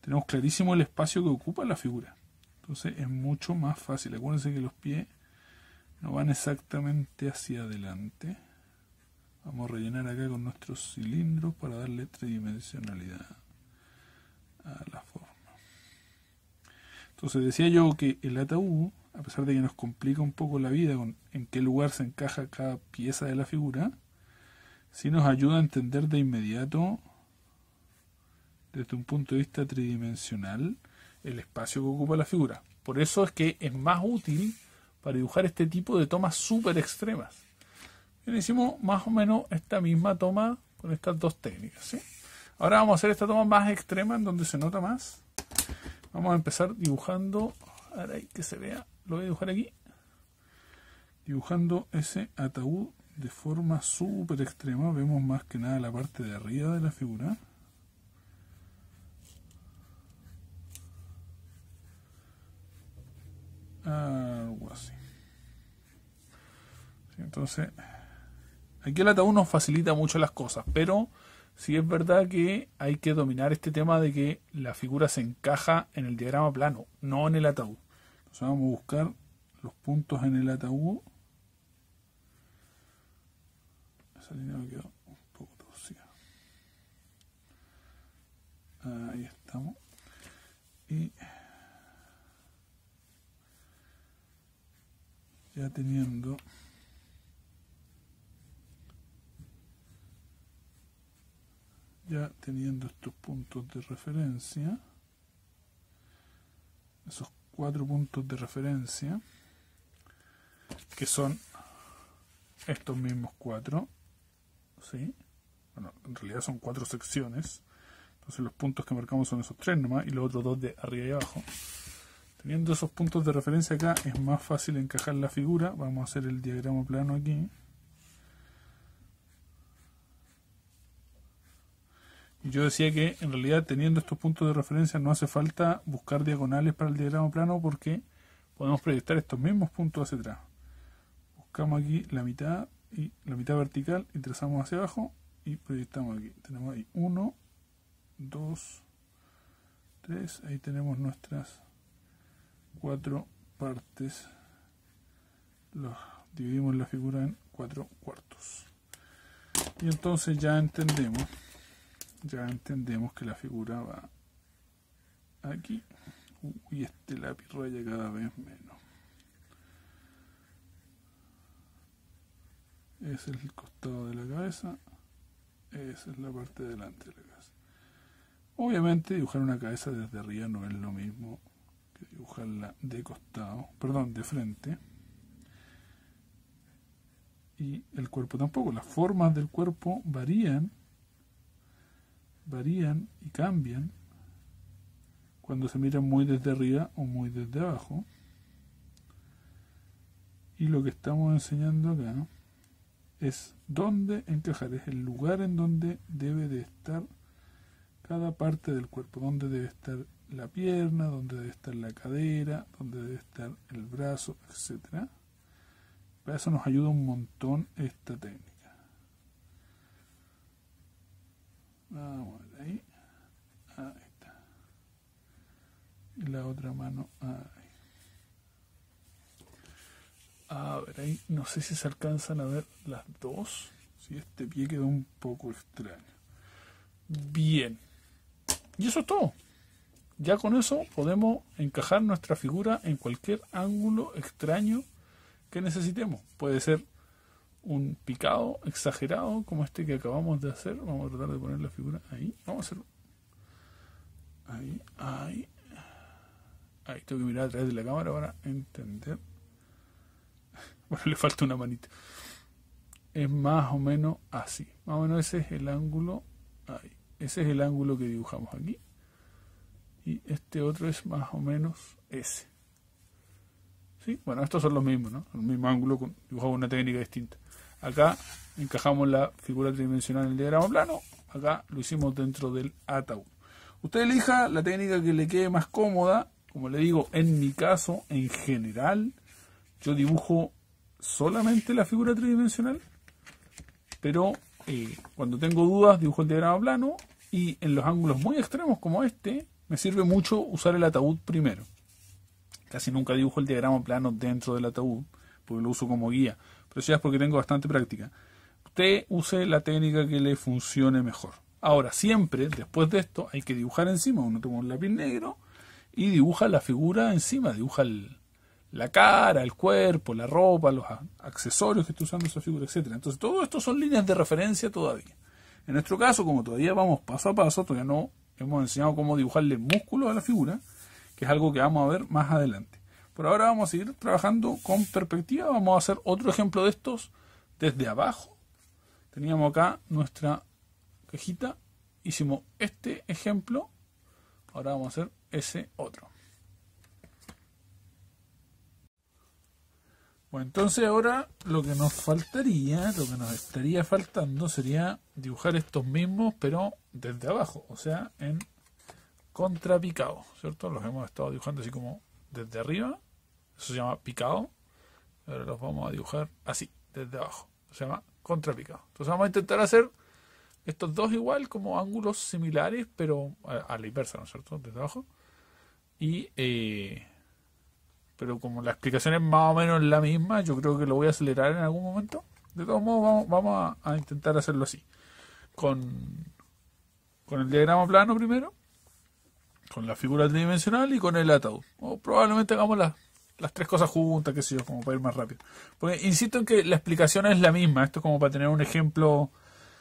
Tenemos clarísimo el espacio que ocupa la figura. Entonces es mucho más fácil. Acuérdense que los pies no van exactamente hacia adelante vamos a rellenar acá con nuestros cilindros para darle tridimensionalidad a la forma entonces decía yo que el ataúd a pesar de que nos complica un poco la vida en qué lugar se encaja cada pieza de la figura sí nos ayuda a entender de inmediato desde un punto de vista tridimensional el espacio que ocupa la figura por eso es que es más útil para dibujar este tipo de tomas súper extremas. hicimos más o menos esta misma toma con estas dos técnicas. Ahora vamos a hacer esta toma más extrema en donde se nota más. Vamos a empezar dibujando, ahora que se vea, lo voy a dibujar aquí. Dibujando ese ataúd de forma súper extrema, vemos más que nada la parte de arriba de la figura. Algo así. entonces, aquí el ataúd nos facilita mucho las cosas, pero sí es verdad que hay que dominar este tema de que la figura se encaja en el diagrama plano, no en el ataúd. Entonces vamos a buscar los puntos en el ataúd. Ahí estamos. teniendo ya teniendo estos puntos de referencia esos cuatro puntos de referencia que son estos mismos cuatro ¿sí? bueno, en realidad son cuatro secciones entonces los puntos que marcamos son esos tres nomás y los otros dos de arriba y abajo Teniendo esos puntos de referencia acá es más fácil encajar la figura. Vamos a hacer el diagrama plano aquí. Y yo decía que en realidad teniendo estos puntos de referencia no hace falta buscar diagonales para el diagrama plano porque podemos proyectar estos mismos puntos hacia atrás. Buscamos aquí la mitad y la mitad vertical y trazamos hacia abajo y proyectamos aquí. Tenemos ahí 1, 2, 3, ahí tenemos nuestras cuatro partes. dividimos la figura en cuatro cuartos. Y entonces ya entendemos, ya entendemos que la figura va aquí. y este lápiz raya cada vez menos. Ese es el costado de la cabeza. Esa es la parte delante de la cabeza. Obviamente dibujar una cabeza desde arriba no es lo mismo dibujarla de costado, perdón, de frente. Y el cuerpo tampoco. Las formas del cuerpo varían, varían y cambian cuando se mira muy desde arriba o muy desde abajo. Y lo que estamos enseñando acá es dónde encajar, es el lugar en donde debe de estar cada parte del cuerpo, dónde debe estar la pierna, donde debe estar la cadera, donde debe estar el brazo, etc. Para eso nos ayuda un montón esta técnica. Vamos ahí. Ah, ahí está. Y la otra mano ah, ahí. A ver, ahí no sé si se alcanzan a ver las dos. Si este pie quedó un poco extraño. Bien. Y eso es todo. Ya con eso podemos encajar nuestra figura en cualquier ángulo extraño que necesitemos. Puede ser un picado exagerado como este que acabamos de hacer. Vamos a tratar de poner la figura ahí. Vamos a hacerlo. Ahí, ahí. Ahí tengo que mirar a través de la cámara para entender. Bueno, le falta una manita. Es más o menos así. Más o menos ese es el ángulo. Ahí. Ese es el ángulo que dibujamos aquí y este otro es más o menos ese. ¿Sí? Bueno, estos son los mismos, ¿no? El mismo ángulo con, una técnica distinta. Acá encajamos la figura tridimensional en el diagrama plano, acá lo hicimos dentro del ataúd. Usted elija la técnica que le quede más cómoda, como le digo, en mi caso, en general, yo dibujo solamente la figura tridimensional, pero eh, cuando tengo dudas dibujo el diagrama plano y en los ángulos muy extremos como este, me sirve mucho usar el ataúd primero. Casi nunca dibujo el diagrama plano dentro del ataúd, porque lo uso como guía, pero ya es porque tengo bastante práctica. Usted use la técnica que le funcione mejor. Ahora, siempre, después de esto, hay que dibujar encima. Uno toma un lápiz negro y dibuja la figura encima, dibuja la cara, el cuerpo, la ropa, los accesorios que está usando esa figura, etcétera. Entonces, todo esto son líneas de referencia todavía. En nuestro caso, como todavía vamos paso a paso, todavía no Hemos enseñado cómo dibujarle músculo a la figura, que es algo que vamos a ver más adelante. Por ahora vamos a seguir trabajando con perspectiva. Vamos a hacer otro ejemplo de estos desde abajo. Teníamos acá nuestra cajita. Hicimos este ejemplo. Ahora vamos a hacer ese otro. Bueno, entonces ahora lo que nos faltaría, lo que nos estaría faltando sería dibujar estos mismos, pero desde abajo, o sea, en contrapicado, ¿cierto? Los hemos estado dibujando así como desde arriba, eso se llama picado, ahora los vamos a dibujar así, desde abajo, se llama contrapicado. Entonces vamos a intentar hacer estos dos igual como ángulos similares, pero a, la inversa, ¿no es cierto? Desde abajo. Y, eh, pero como la explicación es más o menos la misma, yo creo que lo voy a acelerar en algún momento. De todos modos, vamos, a intentar hacerlo así con, el diagrama plano primero, con la figura tridimensional y con el ataúd. O probablemente hagamos las, tres cosas juntas, qué sé yo, como para ir más rápido. Porque insisto en que la explicación es la misma. Esto es como para tener un ejemplo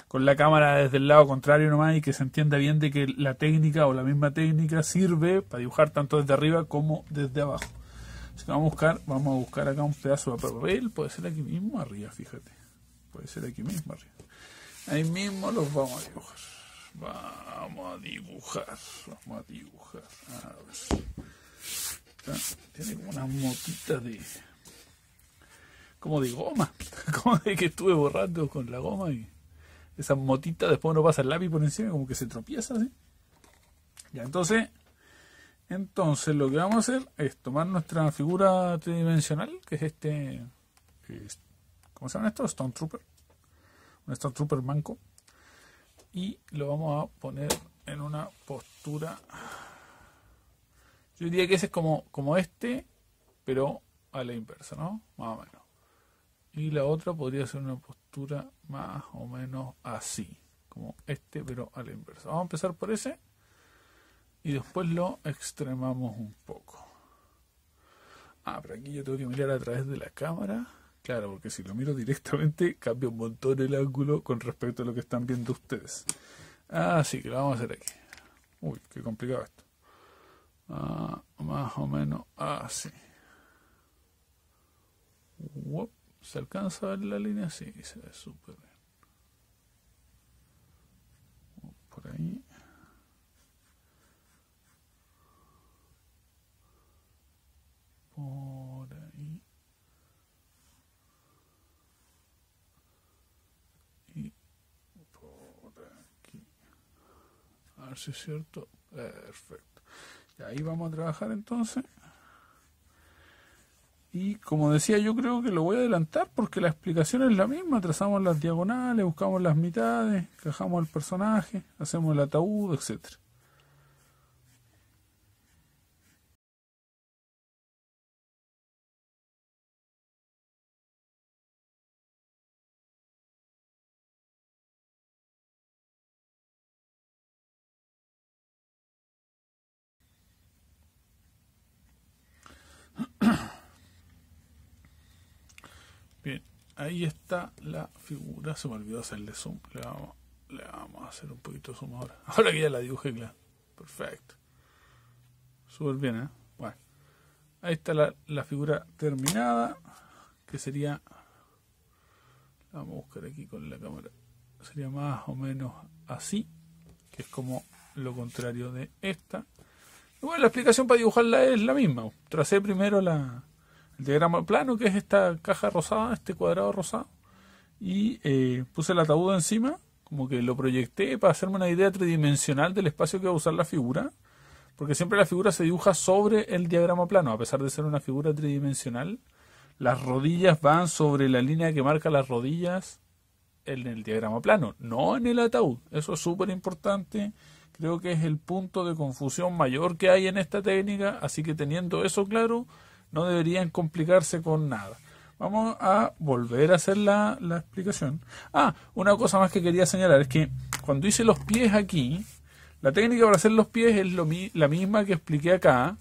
con la cámara desde el lado contrario nomás y que se entienda bien de que la técnica o la misma técnica sirve para dibujar tanto desde arriba como desde abajo. vamos a buscar, vamos a buscar acá un pedazo de papel, puede ser aquí mismo arriba, fíjate. Puede ser aquí mismo arriba. Ahí mismo los vamos a dibujar. Vamos a dibujar. Vamos a dibujar. tiene como unas motitas de. como de goma. Como de que estuve borrando con la goma y. Esas motitas después uno pasa el lápiz por encima y como que se tropieza así. Ya, entonces. Entonces lo que vamos a hacer es tomar nuestra figura tridimensional, que es este. ¿Cómo se llama esto? Stone Trooper está trooper manco. Y lo vamos a poner en una postura. Yo diría que ese es como, como este, pero a la inversa, ¿no? Más o menos. Y la otra podría ser una postura más o menos así, como este, pero a la inversa. Vamos a empezar por ese y después lo extremamos un poco. Ah, pero aquí yo tengo que mirar a través de la cámara. Claro, porque si lo miro directamente cambia un montón el ángulo con respecto a lo que están viendo ustedes. Así ah, que lo vamos a hacer aquí. Uy, qué complicado esto. Ah, más o menos así. ¿Se alcanza a ver la línea? Sí, se ve súper bien. Por ahí. Ah, es cierto. Perfecto. ahí vamos a trabajar entonces. Y como decía, yo creo que lo voy a adelantar porque la explicación es la misma. Trazamos las diagonales, buscamos las mitades, cajamos el personaje, hacemos el ataúd, etcétera. ahí está la figura. Se me olvidó hacerle zoom. Le vamos, le vamos a hacer un poquito de zoom ahora. Ahora que ya la dibujé, claro. Perfecto. Súper bien, ¿eh? Bueno. Ahí está la, figura terminada. Que sería... La vamos a buscar aquí con la cámara. Sería más o menos así. Que es como lo contrario de esta. Bueno, la explicación para dibujarla es la misma. Tracé primero la, diagrama plano, que es esta caja rosada, este cuadrado rosado, y eh, puse el ataúd encima, como que lo proyecté para hacerme una idea tridimensional del espacio que va a usar la figura, porque siempre la figura se dibuja sobre el diagrama plano, a pesar de ser una figura tridimensional, las rodillas van sobre la línea que marca las rodillas en el diagrama plano, no en el ataúd, eso es súper importante creo que es el punto de confusión mayor que hay en esta técnica, así que teniendo eso claro, no deberían complicarse con nada. Vamos a volver a hacer la, explicación. Ah, una cosa más que quería señalar es que cuando hice los pies aquí, la técnica para hacer los pies es lo, la misma que expliqué acá,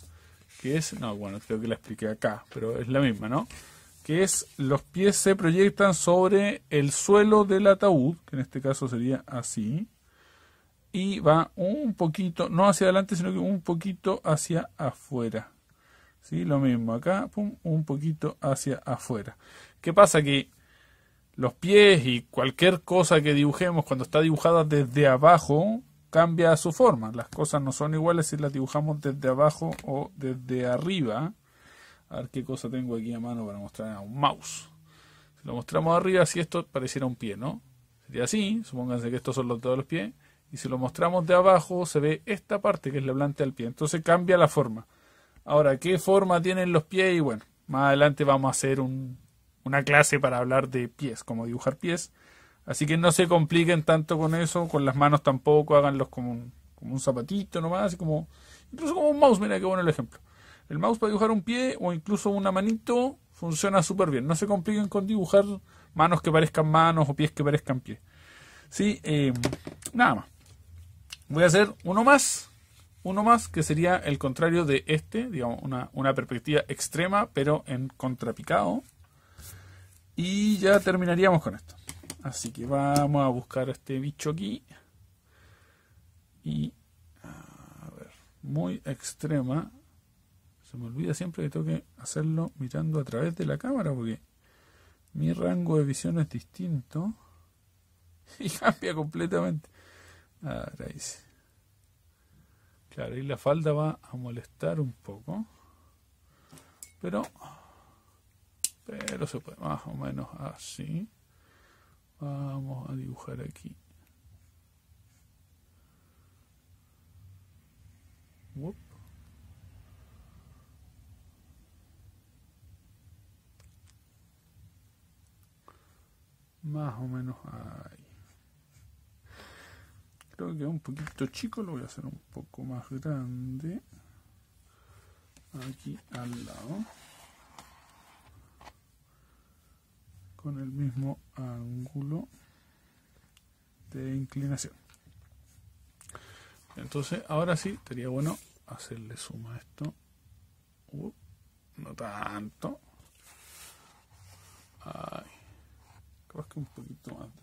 que es, no, bueno, creo que la expliqué acá, pero es la misma, ¿no? Que es los pies se proyectan sobre el suelo del ataúd, que en este caso sería así, y va un poquito, no hacia adelante, sino que un poquito hacia afuera. ¿Sí? Lo mismo acá, un poquito hacia afuera. ¿Qué pasa? Que los pies y cualquier cosa que dibujemos cuando está dibujada desde abajo cambia su forma. Las cosas no son iguales si las dibujamos desde abajo o desde arriba. A ver qué cosa tengo aquí a mano para mostrar a un mouse. Si lo mostramos arriba, si esto pareciera un pie, ¿no? Sería así, supónganse que estos son los dos de los pies. Y si lo mostramos de abajo, se ve esta parte que es la planta del pie. Entonces cambia la forma. Ahora, ¿qué forma tienen los pies? Y bueno, más adelante vamos a hacer una clase para hablar de pies, como dibujar pies. Así que no se compliquen tanto con eso, con las manos tampoco, háganlos como un, zapatito nomás, así como, incluso como un mouse, mira qué bueno el ejemplo. El mouse para dibujar un pie o incluso una manito funciona súper bien. No se compliquen con dibujar manos que parezcan manos o pies que parezcan pies. Sí, eh, nada más. Voy a hacer uno más uno más que sería el contrario de este, digamos, una, una perspectiva extrema pero en contrapicado. Y ya terminaríamos con esto. Así que vamos a buscar este bicho aquí. Y a ver, muy extrema. Se me olvida siempre que tengo que hacerlo mirando a través de la cámara porque mi rango de visión es distinto y cambia completamente. A ver, ahí sí. Claro, y la falda va a molestar un poco. Pero, pero se puede más o menos así. Vamos a dibujar aquí. Más o menos ahí creo que queda un poquito chico, lo voy a hacer un poco más grande. Aquí al lado. Con el mismo ángulo de inclinación. Entonces, ahora sí, sería bueno hacerle suma a esto. Uh, no tanto. Ay, creo que un poquito más de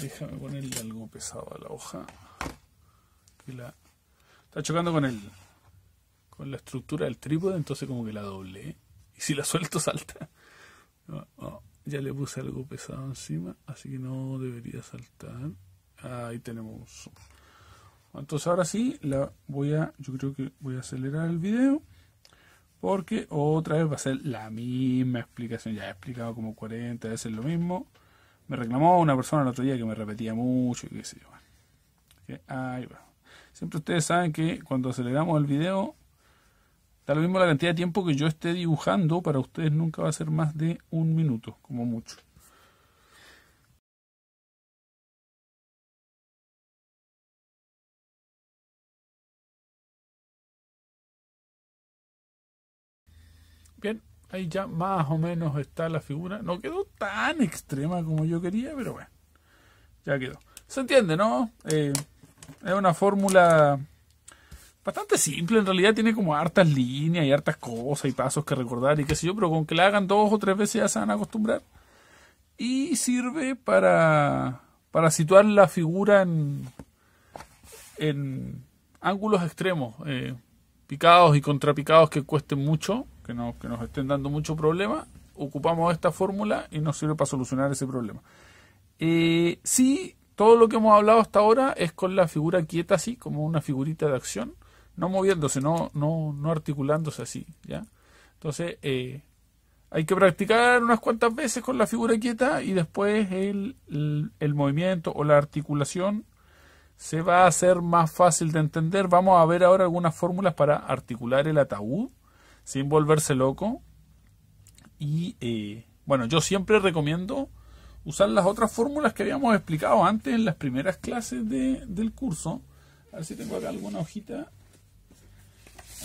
Déjame, ponerle algo pesado a la hoja. está chocando con el con la estructura del trípode, entonces como que la doble. ¿eh? Y si la suelto salta. ya le puse algo pesado encima, así que no debería saltar. Ahí tenemos. Entonces ahora sí, la voy a, yo creo que voy a acelerar el video. Porque otra vez va a ser la misma explicación. Ya he explicado como 40 veces lo mismo. Me reclamó una persona el otro día que me repetía mucho y qué sé yo. ay, Siempre ustedes saben que cuando aceleramos el video, da lo mismo la cantidad de tiempo que yo esté dibujando, para ustedes nunca va a ser más de un minuto, como mucho. Bien, ahí ya más o menos está la figura. No quedó tan extrema como yo quería, pero bueno, ya quedó. Se entiende, ¿no? Eh, es una fórmula bastante simple, en realidad tiene como hartas líneas y hartas cosas y pasos que recordar y qué sé yo, pero con que la hagan dos o tres veces ya se van a acostumbrar. Y sirve para, para situar la figura en, en ángulos extremos, eh, picados y contrapicados que cuesten mucho que, nos estén dando mucho problema, ocupamos esta fórmula y nos sirve para solucionar ese problema. Si. todo lo que hemos hablado hasta ahora es con la figura quieta así, como una figurita de acción, no moviéndose, no, no, no articulándose así, ¿ya? Entonces, eh, hay que practicar unas cuantas veces con la figura quieta y después el, el, movimiento o la articulación se va a hacer más fácil de entender. Vamos a ver ahora algunas fórmulas para articular el ataúd sin volverse loco. Y eh, bueno, yo siempre recomiendo usar las otras fórmulas que habíamos explicado antes en las primeras clases de, del curso. A ver si tengo acá alguna hojita.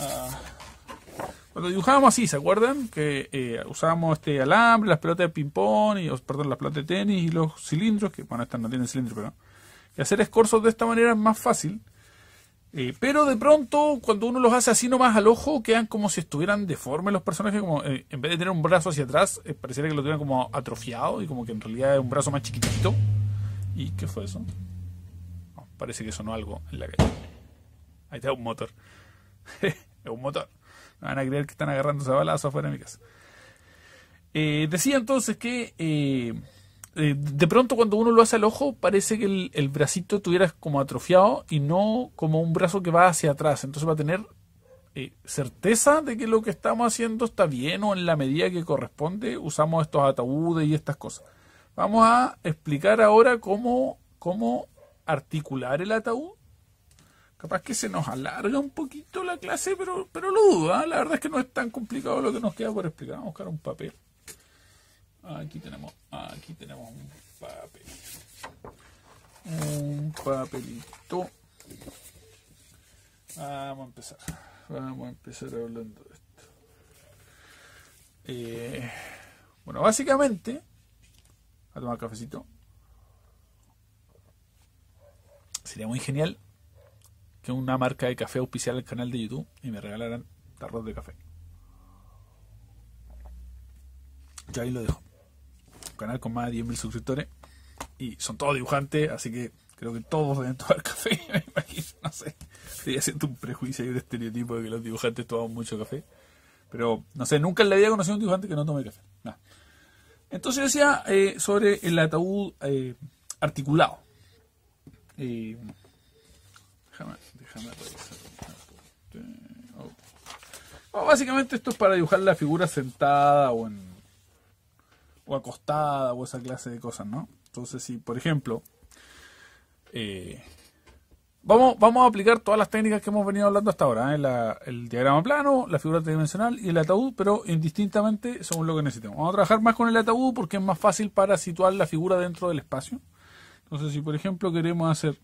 Ah. cuando dibujábamos así, ¿se acuerdan? Que eh, usábamos este alambre, las pelotas de ping-pong, y, perdón, las pelotas de tenis y los cilindros, que bueno, estas no tienen cilindro, pero hacer escorzos de esta manera es más fácil eh, pero de pronto, cuando uno los hace así nomás al ojo, quedan como si estuvieran deformes los personajes, como eh, en vez de tener un brazo hacia atrás, eh, pareciera que lo tuvieran como atrofiado y como que en realidad es un brazo más chiquitito. ¿Y qué fue eso? parece que sonó algo en la calle. Ahí está un motor. es un motor. No van a creer que están agarrando ese balazo afuera de mi casa. decía entonces que eh, de pronto cuando uno lo hace al ojo parece que el, bracito estuviera como atrofiado y no como un brazo que va hacia atrás. Entonces va a tener eh, certeza de que lo que estamos haciendo está bien o en la medida que corresponde usamos estos ataúdes y estas cosas. Vamos a explicar ahora cómo, cómo articular el ataúd. Capaz que se nos alarga un poquito la clase, pero, pero lo dudo. ¿ah? La verdad es que no es tan complicado lo que nos queda por explicar. Vamos a buscar un papel. Aquí tenemos, aquí tenemos un papel. Un papelito. Vamos a empezar. Vamos a empezar hablando de esto. Eh, bueno, básicamente, a tomar cafecito. Sería muy genial que una marca de café Oficial el canal de YouTube y me regalaran tarros de café. Ya ahí lo dejo canal con más de 10.000 suscriptores. Y son todos dibujantes, así que creo que todos deben tomar café, me imagino, no sé. Estoy haciendo un prejuicio y un estereotipo de que los dibujantes toman mucho café. Pero, no sé, nunca en la vida he conocido un dibujante que no tome café. Entonces decía eh, sobre el ataúd eh, articulado. Eh, oh. básicamente esto es para dibujar la figura sentada o en o acostada o esa clase de cosas, ¿no? Entonces, si por ejemplo, eh, vamos, vamos a aplicar todas las técnicas que hemos venido hablando hasta ahora, ¿eh? el diagrama plano, la figura tridimensional y el ataúd, pero indistintamente según lo que necesitemos. Vamos a trabajar más con el ataúd porque es más fácil para situar la figura dentro del espacio. Entonces, si por ejemplo queremos hacer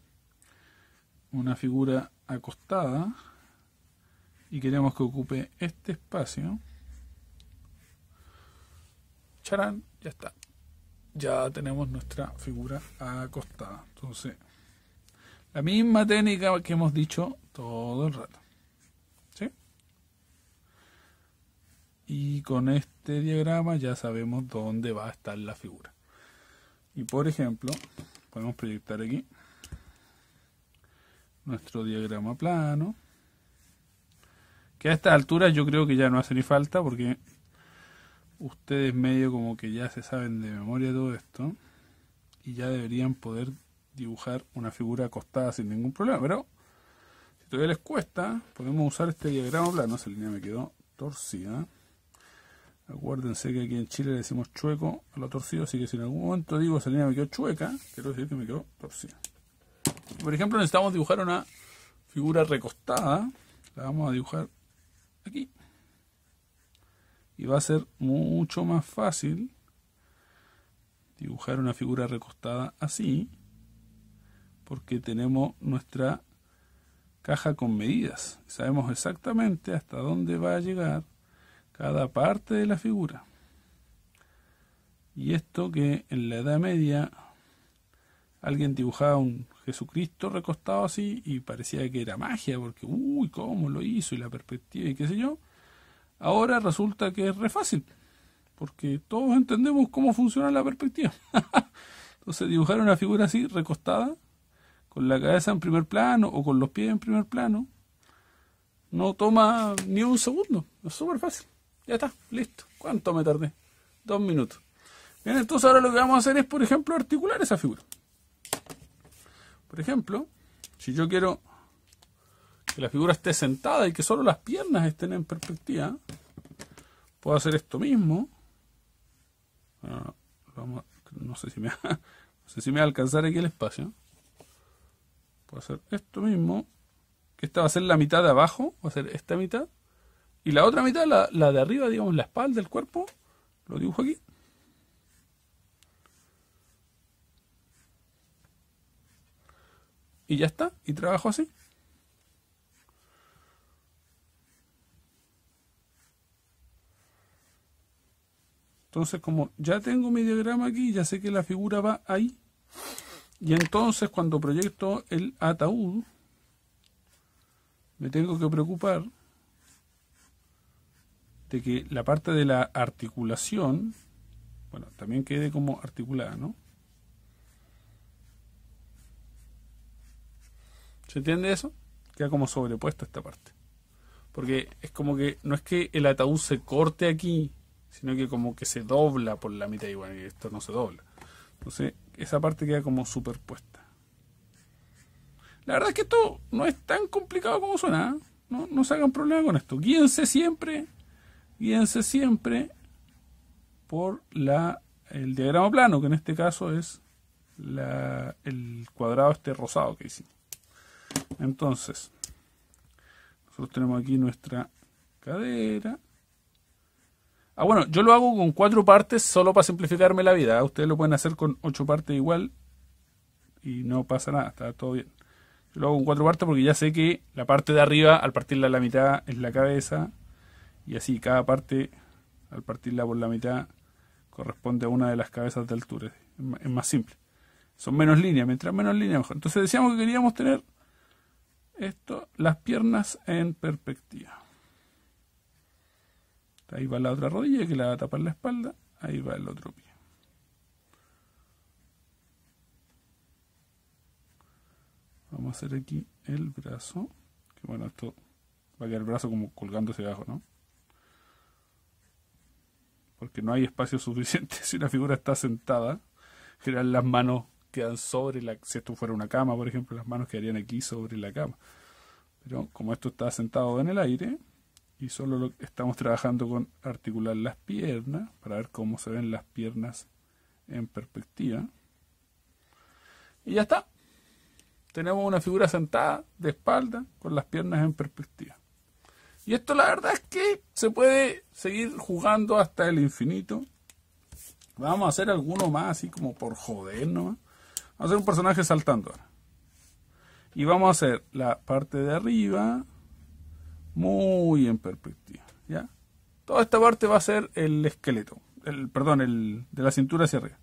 una figura acostada y queremos que ocupe este espacio, charán, ya está. Ya tenemos nuestra figura acostada. Entonces, la misma técnica que hemos dicho todo el rato. ¿Sí? Y con este diagrama ya sabemos dónde va a estar la figura. Y por ejemplo, podemos proyectar aquí nuestro diagrama plano. Que a esta alturas yo creo que ya no hace ni falta porque ustedes medio como que ya se saben de memoria todo esto y ya deberían poder dibujar una figura acostada sin ningún problema, pero si todavía les cuesta, podemos usar este diagrama plano, esa línea me quedó torcida. Acuérdense que aquí en Chile le decimos chueco a lo torcido, así que si en algún momento digo esa línea me quedó chueca, quiero decir que me quedó torcida. Por ejemplo, necesitamos dibujar una figura recostada, la vamos a dibujar aquí y va a ser mucho más fácil dibujar una figura recostada así porque tenemos nuestra caja con medidas sabemos exactamente hasta dónde va a llegar cada parte de la figura y esto que en la edad media alguien dibujaba un Jesucristo recostado así y parecía que era magia porque uy cómo lo hizo y la perspectiva y qué sé yo Ahora resulta que es re fácil, porque todos entendemos cómo funciona la perspectiva. Entonces dibujar una figura así, recostada, con la cabeza en primer plano o con los pies en primer plano, no toma ni un segundo, es súper fácil. Ya está, listo. ¿Cuánto me tardé? Dos minutos. Bien, entonces ahora lo que vamos a hacer es, por ejemplo, articular esa figura. Por ejemplo, si yo quiero la figura esté sentada y que solo las piernas estén en perspectiva. Puedo hacer esto mismo. Ah, no, sé si me, va a alcanzar aquí el espacio. Puedo hacer esto mismo. Que esta va a ser la mitad de abajo. Va a ser esta mitad. Y la otra mitad, la de arriba, digamos, la espalda, del cuerpo. Lo dibujo aquí. y ya está, y trabajo así. Entonces, como ya tengo mi diagrama aquí, ya sé que la figura va ahí. Y entonces, cuando proyecto el ataúd, me tengo que preocupar de que la parte de la articulación, bueno, también quede como articulada, ¿no? ¿Se entiende eso? Queda como sobrepuesta esta parte. Porque es como que no es que el ataúd se corte aquí sino que como que se dobla por la mitad igual, bueno, esto no se dobla. Entonces, esa parte queda como superpuesta. La verdad es que esto no es tan complicado como suena. ¿eh? No, no se hagan problema con esto. Guíense siempre, guíense siempre por la, el diagrama plano, que en este caso es la, el cuadrado este rosado que hicimos. Entonces, nosotros tenemos aquí nuestra cadera. Ah, bueno, yo lo hago con cuatro partes solo para simplificarme la vida. Ustedes lo pueden hacer con ocho partes igual y no pasa nada, está todo bien. Yo lo hago con cuatro partes porque ya sé que la parte de arriba, al partirla a la mitad, es la cabeza. Y así cada parte, al partirla por la mitad, corresponde a una de las cabezas de altura. Es más simple. Son menos líneas, mientras menos líneas mejor. Entonces decíamos que queríamos tener esto, las piernas en perspectiva. Ahí va la otra rodilla que la va a tapar la espalda. Ahí va el otro pie. Vamos a hacer aquí el brazo. Que bueno, esto va a quedar el brazo como colgándose abajo, ¿no? Porque no hay espacio suficiente si la figura está sentada. General las manos quedan sobre la... Si esto fuera una cama, por ejemplo, las manos quedarían aquí sobre la cama. Pero como esto está sentado en el aire, y solo estamos trabajando con articular las piernas para ver cómo se ven las piernas en perspectiva. Y ya está. Tenemos una figura sentada de espalda con las piernas en perspectiva. Y esto la verdad es que se puede seguir jugando hasta el infinito. Vamos a hacer alguno más así como por joder ¿no? Vamos a hacer un personaje saltando ahora. Y vamos a hacer la parte de arriba, muy en perspectiva. ¿ya? Toda esta parte va a ser el esqueleto, el, perdón, el de la cintura hacia arriba.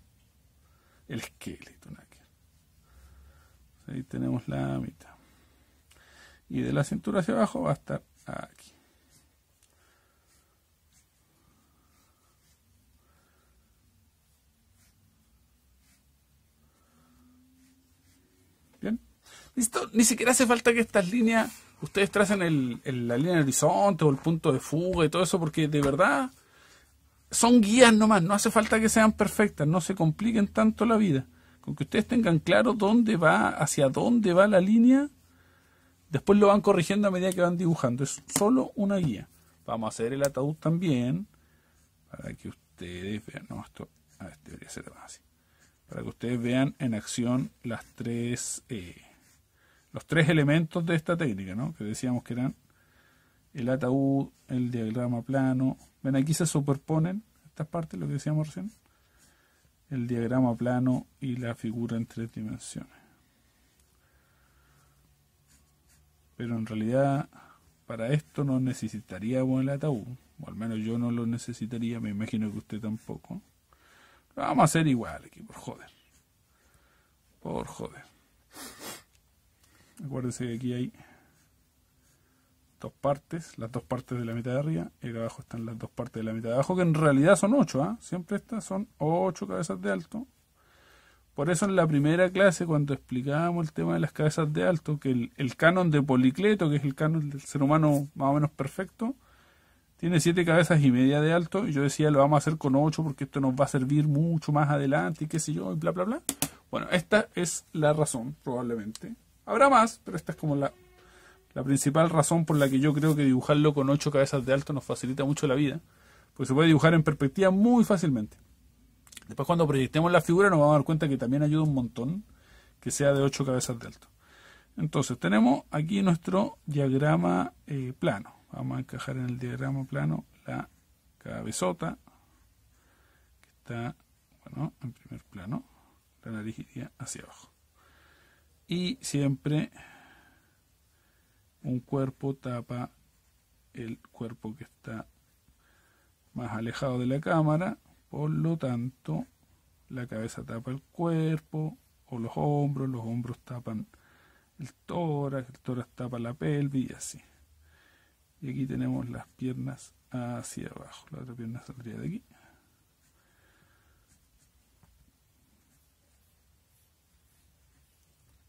El esqueleto. Ahí tenemos la mitad. Y de la cintura hacia abajo va a estar aquí. Bien. Listo, ni siquiera hace falta que estas líneas ustedes tracen la línea del horizonte o el punto de fuga y todo eso, porque de verdad son guías nomás, no hace falta que sean perfectas, no se compliquen tanto la vida. Con que ustedes tengan claro dónde va, hacia dónde va la línea, después lo van corrigiendo a medida que van dibujando. Es solo una guía. Vamos a hacer el ataúd también, para que ustedes vean, no, esto ah, este debería ser así, para que ustedes vean en acción las tres... Eh, los tres elementos de esta técnica, ¿no? que decíamos que eran el ataúd, el diagrama plano. Ven, aquí se superponen estas partes, lo que decíamos recién. El diagrama plano y la figura en tres dimensiones. Pero en realidad, para esto no necesitaríamos el ataúd. O al menos yo no lo necesitaría, me imagino que usted tampoco. vamos a hacer igual aquí, por joder. Por joder acuérdense que aquí hay dos partes, las dos partes de la mitad de arriba, y acá abajo están las dos partes de la mitad de abajo, que en realidad son ocho, ¿ah? siempre estas son ocho cabezas de alto. Por eso en la primera clase, cuando explicábamos el tema de las cabezas de alto, que el, canon de Policleto, que es el canon del ser humano más o menos perfecto, tiene siete cabezas y media de alto, y yo decía lo vamos a hacer con ocho porque esto nos va a servir mucho más adelante, y qué sé yo, y bla, bla, bla. Bueno, esta es la razón, probablemente. Habrá más, pero esta es como la, principal razón por la que yo creo que dibujarlo con ocho cabezas de alto nos facilita mucho la vida, porque se puede dibujar en perspectiva muy fácilmente. Después cuando proyectemos la figura nos vamos a dar cuenta que también ayuda un montón que sea de ocho cabezas de alto. Entonces tenemos aquí nuestro diagrama eh, plano. Vamos a encajar en el diagrama plano la cabezota que está bueno, en primer plano. La nariz iría hacia abajo y siempre un cuerpo tapa el cuerpo que está más alejado de la cámara, por lo tanto la cabeza tapa el cuerpo o los hombros, los hombros tapan el tórax, el tórax tapa la pelvis y así. Y aquí tenemos las piernas hacia abajo, la otra pierna saldría de aquí.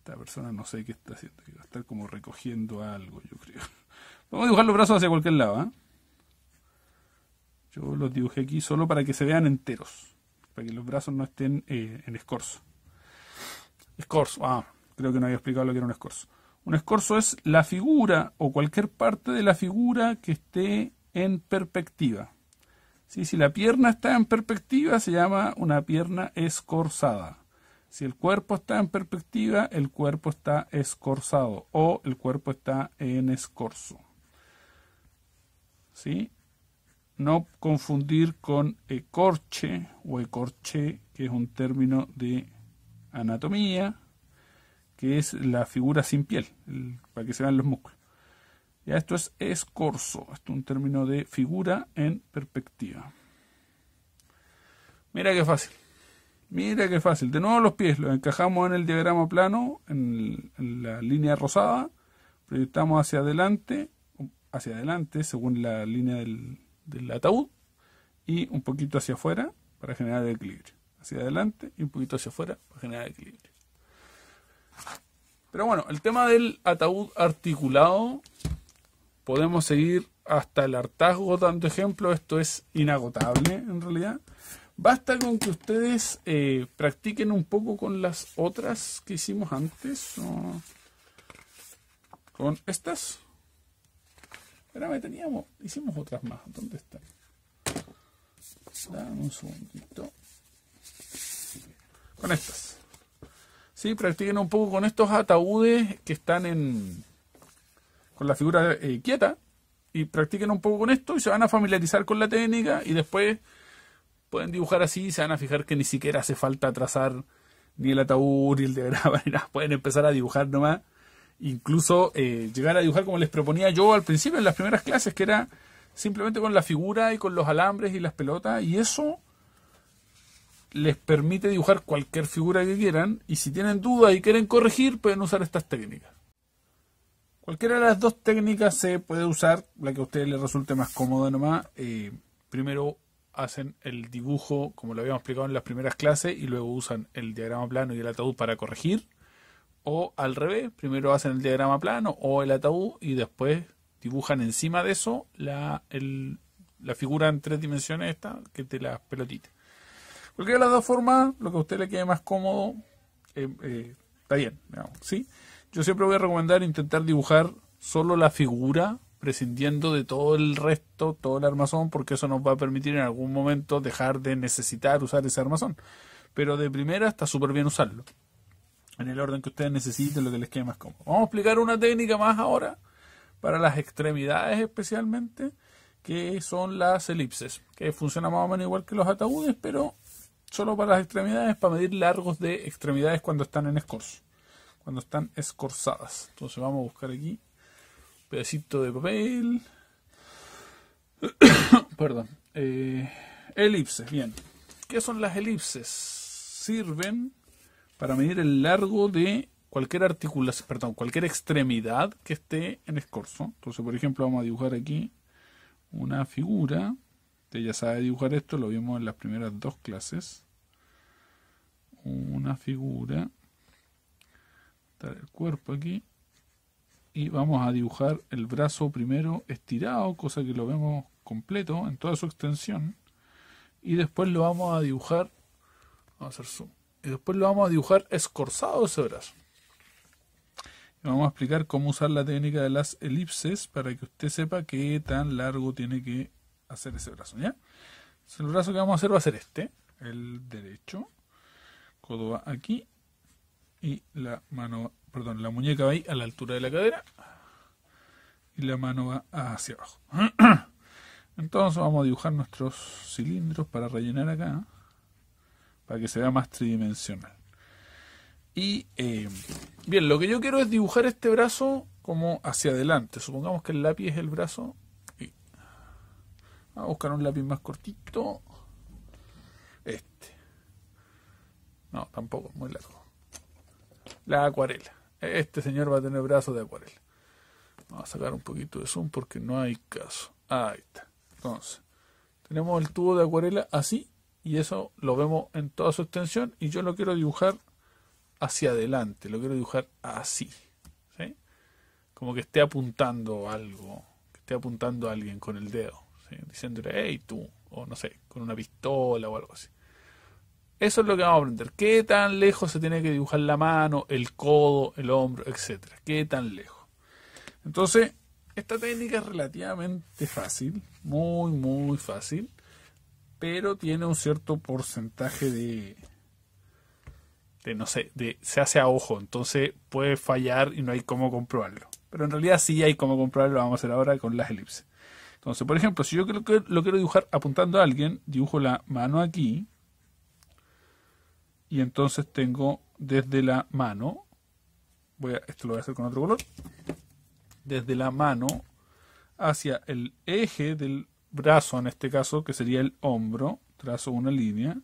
La persona no sé qué está haciendo. Va a estar como recogiendo algo, yo creo. Vamos a dibujar los brazos hacia cualquier lado. ¿ah? Yo los dibujé aquí solo para que se vean enteros. Para que los brazos no estén eh, en escorzo. Escorzo, ah, creo que no había explicado lo que era un escorzo. Un escorzo es la figura o cualquier parte de la figura que esté en perspectiva. ¿Sí? Si la pierna está en perspectiva, se llama una pierna escorzada. Si el cuerpo está en perspectiva, el cuerpo está escorzado o el cuerpo está en escorzo. ¿Sí? No confundir con ecorche o ecorche, que es un término de anatomía, que es la figura sin piel, para que se vean los músculos. Ya esto es escorzo, esto es un término de figura en perspectiva. Mira qué fácil. Mira qué fácil. De nuevo los pies los encajamos en el diagrama plano, en, la línea rosada, proyectamos hacia adelante, hacia adelante según la línea del, ataúd y un poquito hacia afuera para generar el equilibrio. Hacia adelante y un poquito hacia afuera para generar el equilibrio. Pero bueno, el tema del ataúd articulado podemos seguir hasta el hartazgo dando ejemplo. Esto es inagotable en realidad. Basta con que ustedes eh, practiquen un poco con las otras que hicimos antes. con estas. Espérame, teníamos, hicimos otras más. ¿Dónde están? Dame un segundito. Con estas. Sí, practiquen un poco con estos ataúdes que están en con la figura eh, quieta. Y practiquen un poco con esto y se van a familiarizar con la técnica y después pueden dibujar así se van a fijar que ni siquiera hace falta trazar ni el ataúd ni el de pueden empezar a dibujar nomás. Incluso eh, llegar a dibujar como les proponía yo al principio en las primeras clases, que era simplemente con la figura y con los alambres y las pelotas, y eso les permite dibujar cualquier figura que quieran, y si tienen dudas y quieren corregir, pueden usar estas técnicas. Cualquiera de las dos técnicas se puede usar, la que a ustedes les resulte más cómoda nomás. Eh, primero hacen el dibujo, como lo habíamos explicado en las primeras clases, y luego usan el diagrama plano y el ataúd para corregir. O al revés, primero hacen el diagrama plano o el ataúd y después dibujan encima de eso la, la figura en tres dimensiones esta que te las pelotita. Cualquiera de las dos formas, lo que a usted le quede más cómodo, eh, eh, está bien. Yo siempre voy a recomendar intentar dibujar solo la figura prescindiendo de todo el resto, todo el armazón, porque eso nos va a permitir en algún momento dejar de necesitar usar ese armazón. Pero de primera está súper bien usarlo. En el orden que ustedes necesiten, lo que les quede más cómodo. Vamos a explicar una técnica más ahora, para las extremidades especialmente, que son las elipses, que funciona más o menos igual que los ataúdes, pero solo para las extremidades, para medir largos de extremidades cuando están en escorzo, cuando están escorzadas. Entonces vamos a buscar aquí pedacito de papel. Perdón. Eh, elipses, bien. ¿Qué son las elipses? Sirven para medir el largo de cualquier articulación, perdón, cualquier extremidad que esté en escorzo. Entonces, por ejemplo, vamos a dibujar aquí una figura. Usted ya sabe dibujar esto, lo vimos en las primeras dos clases. Una figura. dar el cuerpo aquí y vamos a dibujar el brazo primero estirado, cosa que lo vemos completo en toda su extensión. Y después lo vamos a dibujar, a hacer zoom, y después lo vamos a dibujar escorzado ese brazo. Y vamos a explicar cómo usar la técnica de las elipses para que usted sepa qué tan largo tiene que hacer ese brazo. ¿ya? el brazo que vamos a hacer va a ser este, el derecho, codo aquí y la mano, perdón, la muñeca va ahí a la altura de la cadera y la mano va hacia abajo. Entonces vamos a dibujar nuestros cilindros para rellenar acá, para que se vea más tridimensional. Y eh, bien, lo que yo quiero es dibujar este brazo como hacia adelante. Supongamos que el lápiz es el brazo. vamos a buscar un lápiz más cortito. Este. No, tampoco, muy largo la acuarela. Este señor va a tener brazos de acuarela. Vamos a sacar un poquito de zoom porque no hay caso. Ahí está. Entonces, tenemos el tubo de acuarela así y eso lo vemos en toda su extensión y yo lo quiero dibujar hacia adelante, lo quiero dibujar así. Como que esté apuntando algo, que esté apuntando a alguien con el dedo, diciéndole, hey tú, o no sé, con una pistola o algo así. Eso es lo que vamos a aprender. ¿Qué tan lejos se tiene que dibujar la mano, el codo, el hombro, etcétera? ¿Qué tan lejos? Entonces, esta técnica es relativamente fácil, muy, muy fácil, pero tiene un cierto porcentaje de, de no sé, de, se hace a ojo, entonces puede fallar y no hay cómo comprobarlo. Pero en realidad sí hay cómo comprobarlo, vamos a hacer ahora con las elipses. Entonces, por ejemplo, si yo lo quiero dibujar apuntando a alguien, dibujo la mano aquí, y entonces tengo desde la mano, voy a, esto lo voy a hacer con otro color, desde la mano hacia el eje del brazo en este caso, que sería el hombro, trazo una línea,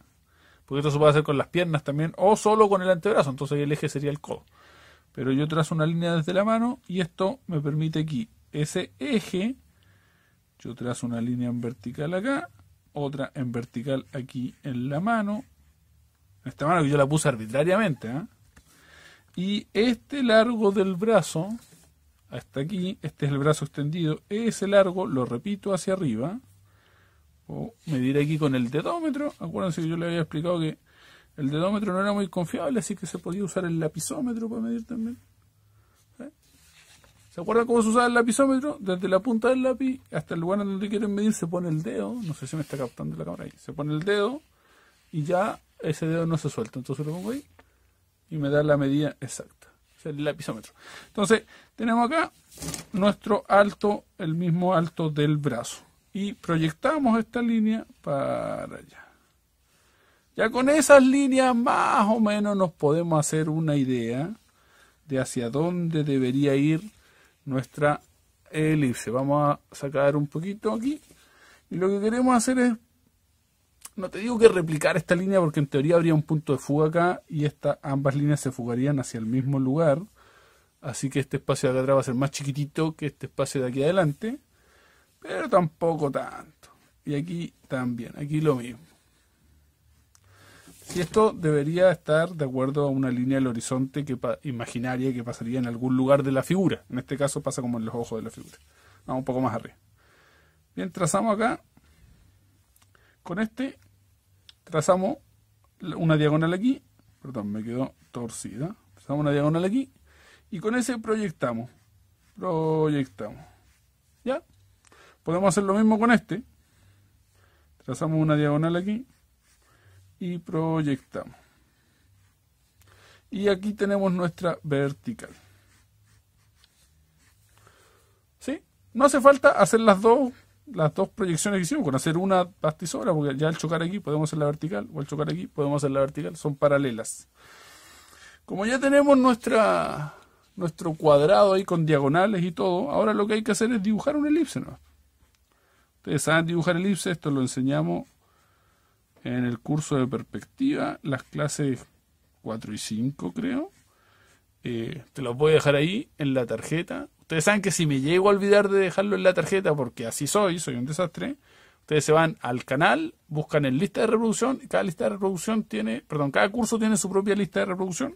porque esto se puede hacer con las piernas también o solo con el antebrazo, entonces el eje sería el codo. Pero yo trazo una línea desde la mano y esto me permite aquí ese eje, yo trazo una línea en vertical acá, otra en vertical aquí en la mano esta mano que yo la puse arbitrariamente. ¿eh? Y este largo del brazo, hasta aquí, este es el brazo extendido, ese largo lo repito hacia arriba. O medir aquí con el dedómetro. Acuérdense que yo le había explicado que el dedómetro no era muy confiable, así que se podía usar el lapisómetro para medir también. ¿Eh? ¿Se acuerdan cómo se usa el lapisómetro? Desde la punta del lápiz hasta el lugar donde quieren medir se pone el dedo. No sé si me está captando la cámara ahí. Se pone el dedo y ya ese dedo no se suelta. Entonces lo pongo ahí y me da la medida exacta. Es el lapisómetro. Entonces, tenemos acá nuestro alto, el mismo alto del brazo. Y proyectamos esta línea para allá. Ya con esas líneas más o menos nos podemos hacer una idea de hacia dónde debería ir nuestra elipse. Vamos a sacar un poquito aquí. Y lo que queremos hacer es no te digo que replicar esta línea porque en teoría habría un punto de fuga acá y ambas líneas se fugarían hacia el mismo lugar. Así que este espacio de acá atrás va a ser más chiquitito que este espacio de aquí adelante. Pero tampoco tanto. Y aquí también, aquí lo mismo. Si esto debería estar de acuerdo a una línea del horizonte que imaginaria que pasaría en algún lugar de la figura. En este caso pasa como en los ojos de la figura. Vamos un poco más arriba. Bien, trazamos acá con este trazamos una diagonal aquí, perdón, me quedó torcida, trazamos una diagonal aquí y con ese proyectamos, proyectamos, ¿ya? Podemos hacer lo mismo con este, trazamos una diagonal aquí y proyectamos. Y aquí tenemos nuestra vertical. ¿Sí? No hace falta hacer las dos las dos proyecciones que hicimos, con hacer una pastizora, porque ya al chocar aquí podemos hacer la vertical, o al chocar aquí podemos hacer la vertical, son paralelas. Como ya tenemos nuestra, nuestro cuadrado ahí con diagonales y todo, ahora lo que hay que hacer es dibujar una elipse. ¿no? Ustedes saben dibujar elipse, esto lo enseñamos en el curso de perspectiva, las clases 4 y 5 creo. Eh, te los voy a dejar ahí en la tarjeta Ustedes saben que si me llego a olvidar de dejarlo en la tarjeta, porque así soy, soy un desastre, ustedes se van al canal, buscan en lista de reproducción, y cada lista de reproducción tiene, perdón, cada curso tiene su propia lista de reproducción.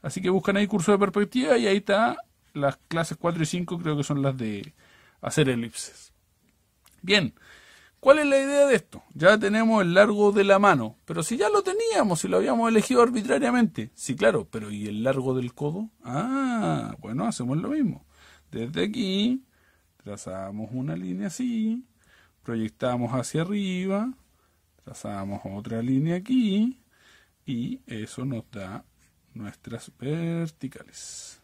Así que buscan ahí curso de perspectiva y ahí está las clases 4 y 5 creo que son las de hacer elipses. Bien, ¿cuál es la idea de esto? Ya tenemos el largo de la mano, pero si ya lo teníamos, si lo habíamos elegido arbitrariamente. Sí, claro, pero ¿y el largo del codo? Ah, bueno, hacemos lo mismo. Desde aquí, trazamos una línea así, proyectamos hacia arriba, trazamos otra línea aquí y eso nos da nuestras verticales.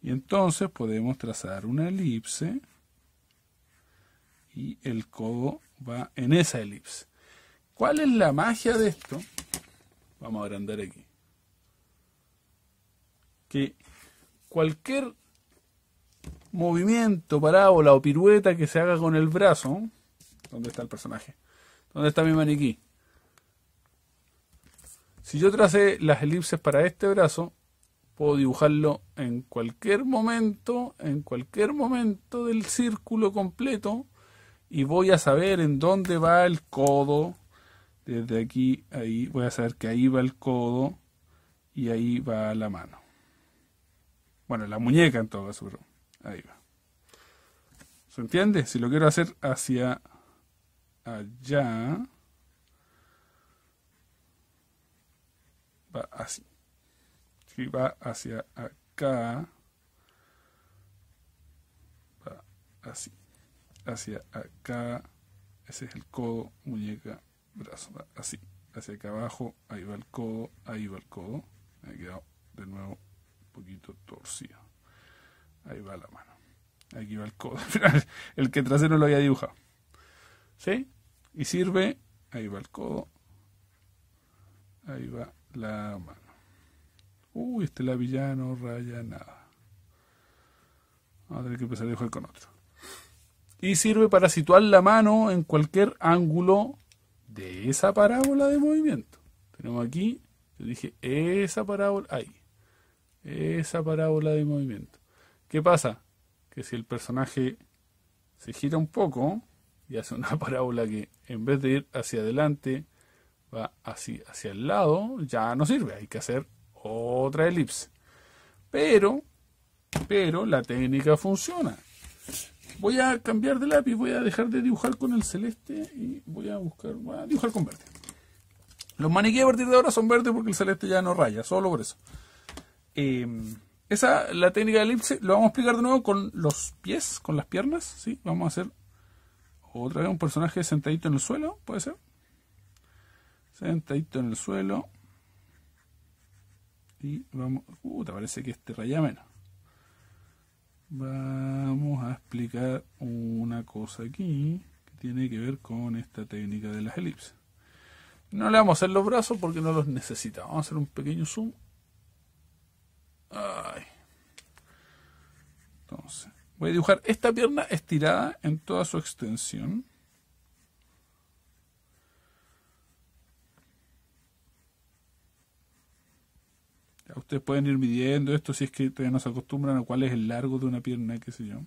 Y entonces podemos trazar una elipse y el codo va en esa elipse. ¿Cuál es la magia de esto? Vamos a agrandar aquí. Que cualquier movimiento, parábola o pirueta que se haga con el brazo. ¿Dónde está el personaje? ¿Dónde está mi maniquí? Si yo tracé las elipses para este brazo, puedo dibujarlo en cualquier momento, en cualquier momento del círculo completo y voy a saber en dónde va el codo. Desde aquí, ahí, voy a saber que ahí va el codo y ahí va la mano. Bueno, la muñeca en todo caso. Ahí va. ¿Se entiende? Si lo quiero hacer hacia allá, va así. Si va hacia acá, va así. Hacia acá, ese es el codo, muñeca, brazo, va así. Hacia acá abajo, ahí va el codo, ahí va el codo. Me ha quedado de nuevo un poquito torcido. Ahí va la mano. Aquí va el codo. el que trasero lo había dibujado. ¿Sí? Y sirve. Ahí va el codo. Ahí va la mano. Uy, este lápiz ya no raya nada. Vamos a tener que empezar a dibujar con otro. Y sirve para situar la mano en cualquier ángulo de esa parábola de movimiento. Tenemos aquí, yo dije, esa parábola, ahí. Esa parábola de movimiento. ¿Qué pasa? Que si el personaje se gira un poco y hace una parábola que en vez de ir hacia adelante va así hacia el lado, ya no sirve, hay que hacer otra elipse. Pero, pero la técnica funciona. Voy a cambiar de lápiz, voy a dejar de dibujar con el celeste y voy a buscar, voy a dibujar con verde. Los maniquíes a partir de ahora son verdes porque el celeste ya no raya, solo por eso. Em, esa, la técnica de elipse, lo vamos a explicar de nuevo con los pies, con las piernas, ¿sí? Vamos a hacer otra vez un personaje sentadito en el suelo, ¿puede ser? Sentadito en el suelo. Y vamos... Uh, te parece que este raya menos. Vamos a explicar una cosa aquí que tiene que ver con esta técnica de las elipses. No le vamos a hacer los brazos porque no los necesitamos. Vamos a hacer un pequeño zoom entonces, voy a dibujar esta pierna estirada en toda su extensión. Ya ustedes pueden ir midiendo esto si es que todavía no se acostumbran a cuál es el largo de una pierna, qué sé yo.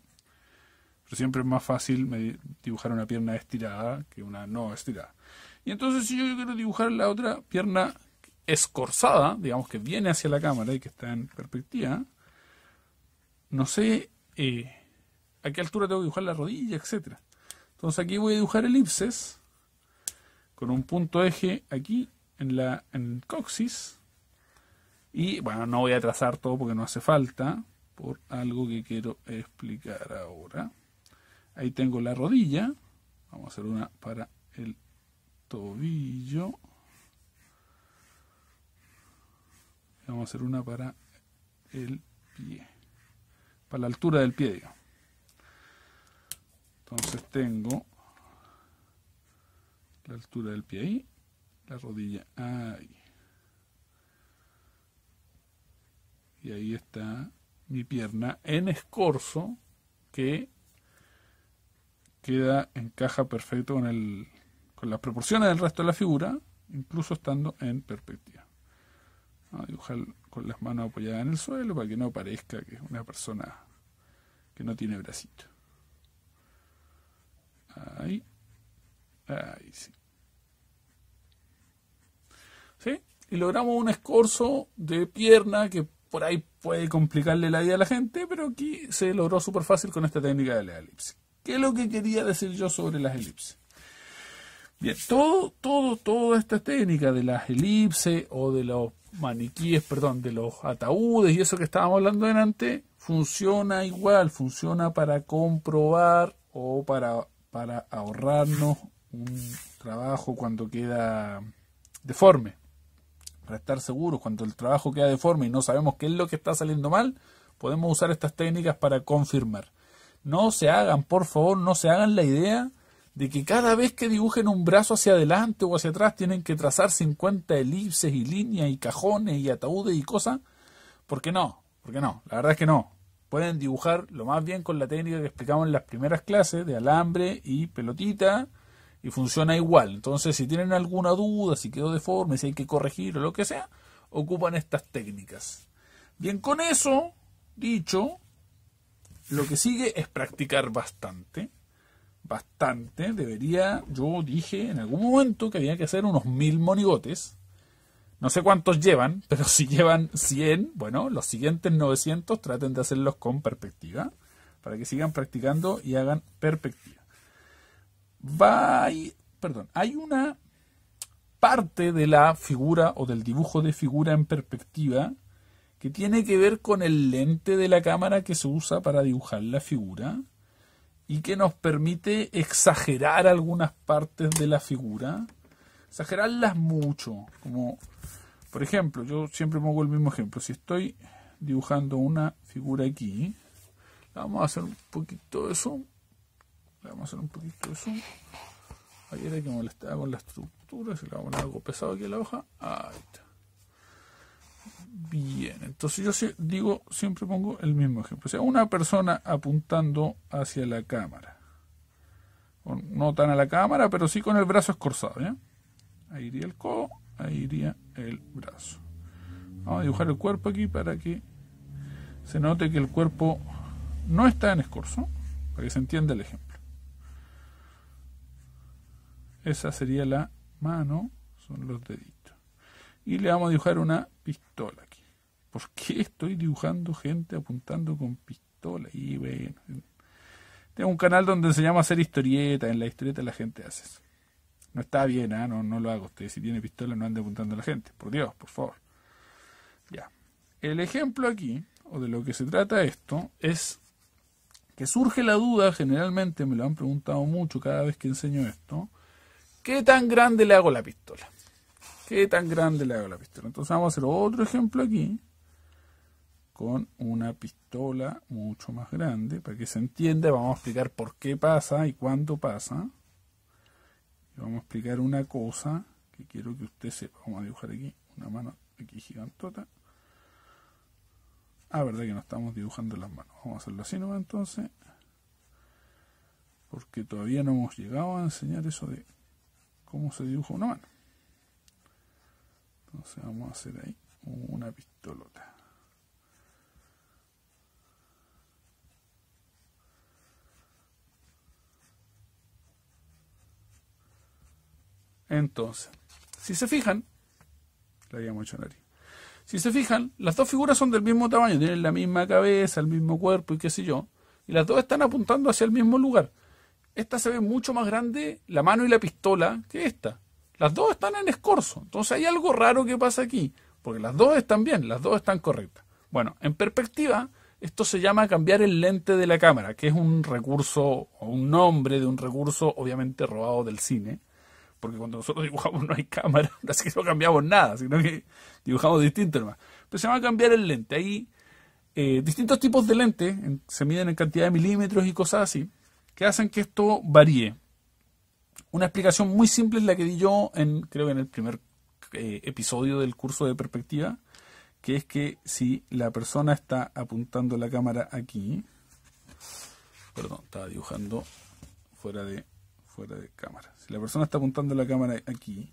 Pero siempre es más fácil dibujar una pierna estirada que una no estirada. Y entonces si yo quiero dibujar la otra pierna escorzada, digamos que viene hacia la cámara y que está en perspectiva, no sé eh, a qué altura tengo que dibujar la rodilla, etcétera Entonces aquí voy a dibujar elipses con un punto eje aquí en, la, en el coxis. Y bueno, no voy a trazar todo porque no hace falta por algo que quiero explicar ahora. Ahí tengo la rodilla. Vamos a hacer una para el tobillo. vamos a hacer una para el pie, para la altura del pie, Entonces tengo la altura del pie ahí, la rodilla ahí. Y ahí está mi pierna en escorzo que queda, encaja perfecto con, con las proporciones del resto de la figura, incluso estando en perspectiva a dibujar con las manos apoyadas en el suelo para que no parezca que es una persona que no tiene bracito. Ahí. Ahí sí. ¿Sí? Y logramos un escorzo de pierna que por ahí puede complicarle la vida a la gente, pero aquí se logró súper fácil con esta técnica de la elipse. ¿Qué es lo que quería decir yo sobre las elipses? Bien, todo, todo, toda esta técnica de las elipses o de los maniquíes, perdón, de los ataúdes y eso que estábamos hablando delante, funciona igual, funciona para comprobar o para, para ahorrarnos un trabajo cuando queda deforme. Para estar seguros, cuando el trabajo queda deforme y no sabemos qué es lo que está saliendo mal, podemos usar estas técnicas para confirmar. No se hagan, por favor, no se hagan la idea de que cada vez que dibujen un brazo hacia adelante o hacia atrás tienen que trazar 50 elipses y líneas y cajones y ataúdes y cosas. ¿Por qué no? ¿Por qué no? La verdad es que no. Pueden dibujar lo más bien con la técnica que explicamos en las primeras clases de alambre y pelotita y funciona igual. Entonces, si tienen alguna duda, si quedó deforme, si hay que corregir o lo que sea, ocupan estas técnicas. Bien, con eso dicho, lo que sigue es practicar bastante bastante, debería, yo dije en algún momento que había que hacer unos mil monigotes. No sé cuántos llevan, pero si llevan 100, bueno, los siguientes 900 traten de hacerlos con perspectiva, para que sigan practicando y hagan perspectiva. Va, perdón, hay una parte de la figura o del dibujo de figura en perspectiva que tiene que ver con el lente de la cámara que se usa para dibujar la figura y que nos permite exagerar algunas partes de la figura, exagerarlas mucho, como por ejemplo, yo siempre pongo el mismo ejemplo, si estoy dibujando una figura aquí, vamos a hacer un poquito de zoom, vamos a hacer un poquito de zoom, Ahí era que molestaba con la estructura, si poner algo pesado aquí en la hoja, ahí está. Bien, entonces yo digo, siempre pongo el mismo ejemplo. O sea, una persona apuntando hacia la cámara. no tan a la cámara, pero sí con el brazo escorzado. Ahí iría el codo, ahí iría el brazo. Vamos a dibujar el cuerpo aquí para que se note que el cuerpo no está en escorzo, para que se entienda el ejemplo. Esa sería la mano, son los deditos. Y le vamos a dibujar una pistola. ¿Por qué estoy dibujando gente apuntando con pistola? Y bueno. Tengo un canal donde enseñamos a hacer historieta. En la historieta la gente hace eso. No está bien, ¿ah? no, no lo hago. Usted si tiene pistola no ande apuntando a la gente. Por Dios, por favor. Ya. El ejemplo aquí, o de lo que se trata esto, es que surge la duda, generalmente me lo han preguntado mucho cada vez que enseño esto, ¿qué tan grande le hago la pistola? ¿Qué tan grande le hago la pistola? Entonces vamos a hacer otro ejemplo aquí, con una pistola mucho más grande. Para que se entienda, vamos a explicar por qué pasa y cuándo pasa. Y vamos a explicar una cosa que quiero que usted sepa. Vamos a dibujar aquí una mano aquí gigantota. Ah, verdad que no estamos dibujando las manos. Vamos a hacerlo así nomás entonces. Porque todavía no hemos llegado a enseñar eso de cómo se dibuja una mano. Entonces vamos a hacer ahí una pistolota. Entonces, si se fijan, la Si se fijan, las dos figuras son del mismo tamaño, tienen la misma cabeza, el mismo cuerpo y qué sé yo, y las dos están apuntando hacia el mismo lugar. Esta se ve mucho más grande, la mano y la pistola, que esta. Las dos están en escorzo, entonces hay algo raro que pasa aquí, porque las dos están bien, las dos están correctas. Bueno, en perspectiva, esto se llama cambiar el lente de la cámara, que es un recurso o un nombre de un recurso obviamente robado del cine, porque cuando nosotros dibujamos no hay cámara, así que no cambiamos nada, sino que dibujamos distinto nomás. Pero se va a cambiar el lente. Hay eh, distintos tipos de lentes, se miden en cantidad de milímetros y cosas así, que hacen que esto varíe. Una explicación muy simple es la que di yo en, creo que en el primer eh, episodio del curso de perspectiva, que es que si la persona está apuntando la cámara aquí, perdón, estaba dibujando fuera de fuera de cámara. Si la persona está apuntando la cámara aquí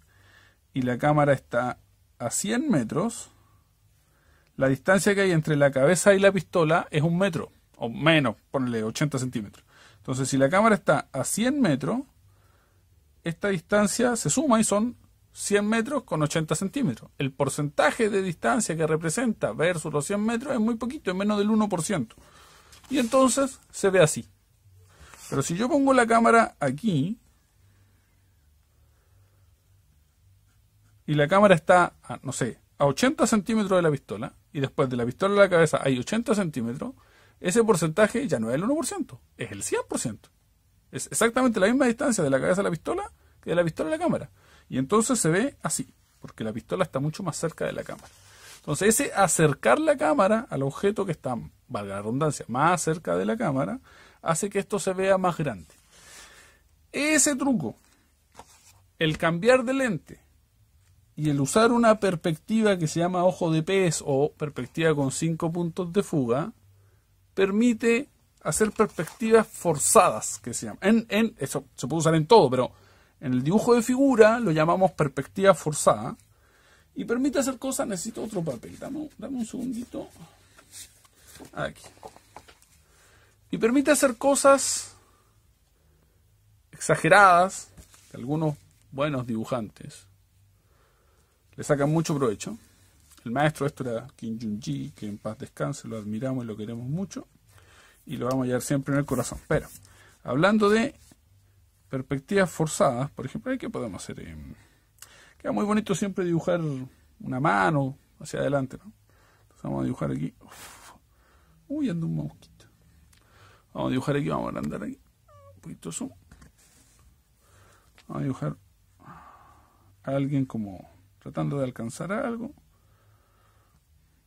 y la cámara está a 100 metros, la distancia que hay entre la cabeza y la pistola es un metro, o menos, ponle 80 centímetros. Entonces, si la cámara está a 100 metros, esta distancia se suma y son 100 metros con 80 centímetros. El porcentaje de distancia que representa versus los 100 metros es muy poquito, es menos del 1%. Y entonces se ve así. Pero si yo pongo la cámara aquí, y la cámara está, no sé, a 80 centímetros de la pistola, y después de la pistola a la cabeza hay 80 centímetros, ese porcentaje ya no es el 1%, es el 100%. Es exactamente la misma distancia de la cabeza a la pistola que de la pistola a la cámara. Y entonces se ve así, porque la pistola está mucho más cerca de la cámara. Entonces, ese acercar la cámara al objeto que está, valga la redundancia, más cerca de la cámara, hace que esto se vea más grande. Ese truco, el cambiar de lente y el usar una perspectiva que se llama ojo de pez o perspectiva con cinco puntos de fuga, permite hacer perspectivas forzadas, que se En, en, eso se puede usar en todo, pero en el dibujo de figura lo llamamos perspectiva forzada. Y permite hacer cosas, necesito otro papel. Dame, dame un segundito. Aquí y permite hacer cosas exageradas que algunos buenos dibujantes le sacan mucho provecho. El maestro de esto era Kim Jun-ji, que en paz descanse, lo admiramos y lo queremos mucho y lo vamos a llevar siempre en el corazón. Pero, hablando de perspectivas forzadas, por ejemplo, ¿qué podemos hacer? Em, queda muy bonito siempre dibujar una mano hacia adelante, ¿no? vamos a dibujar aquí. Uy, anda un mosquito. Vamos a dibujar aquí, vamos a andar ahí. Un poquito zoom. Vamos a dibujar a alguien como tratando de alcanzar algo.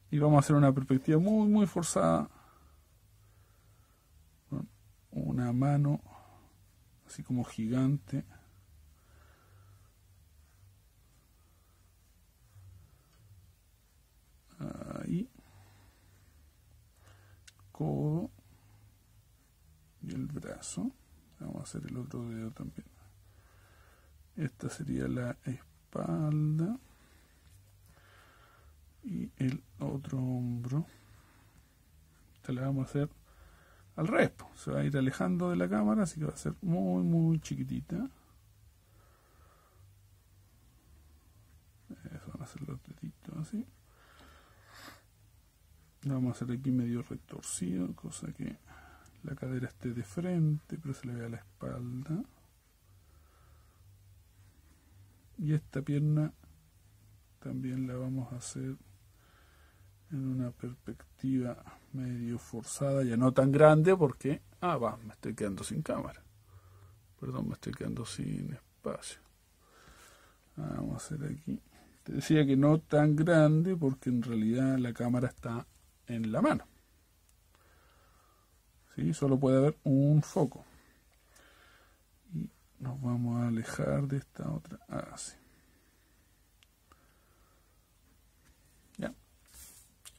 Y vamos a hacer una perspectiva muy, muy forzada. una mano así como gigante. Ahí. Codo y el brazo. Vamos a hacer el otro dedo también. Esta sería la espalda y el otro hombro. Esta la vamos a hacer al resto, Se va a ir alejando de la cámara, así que va a ser muy, muy chiquitita. Eso van a los deditos así. vamos a hacer aquí medio retorcido, cosa que la cadera esté de frente, pero se le a la espalda. Y esta pierna también la vamos a hacer en una perspectiva medio forzada, ya no tan grande porque, ah, va, me estoy quedando sin cámara. Perdón, me estoy quedando sin espacio. Ah, vamos a hacer aquí. Te decía que no tan grande porque en realidad la cámara está en la mano. Solo puede haber un foco. Y nos vamos a alejar de esta otra ah,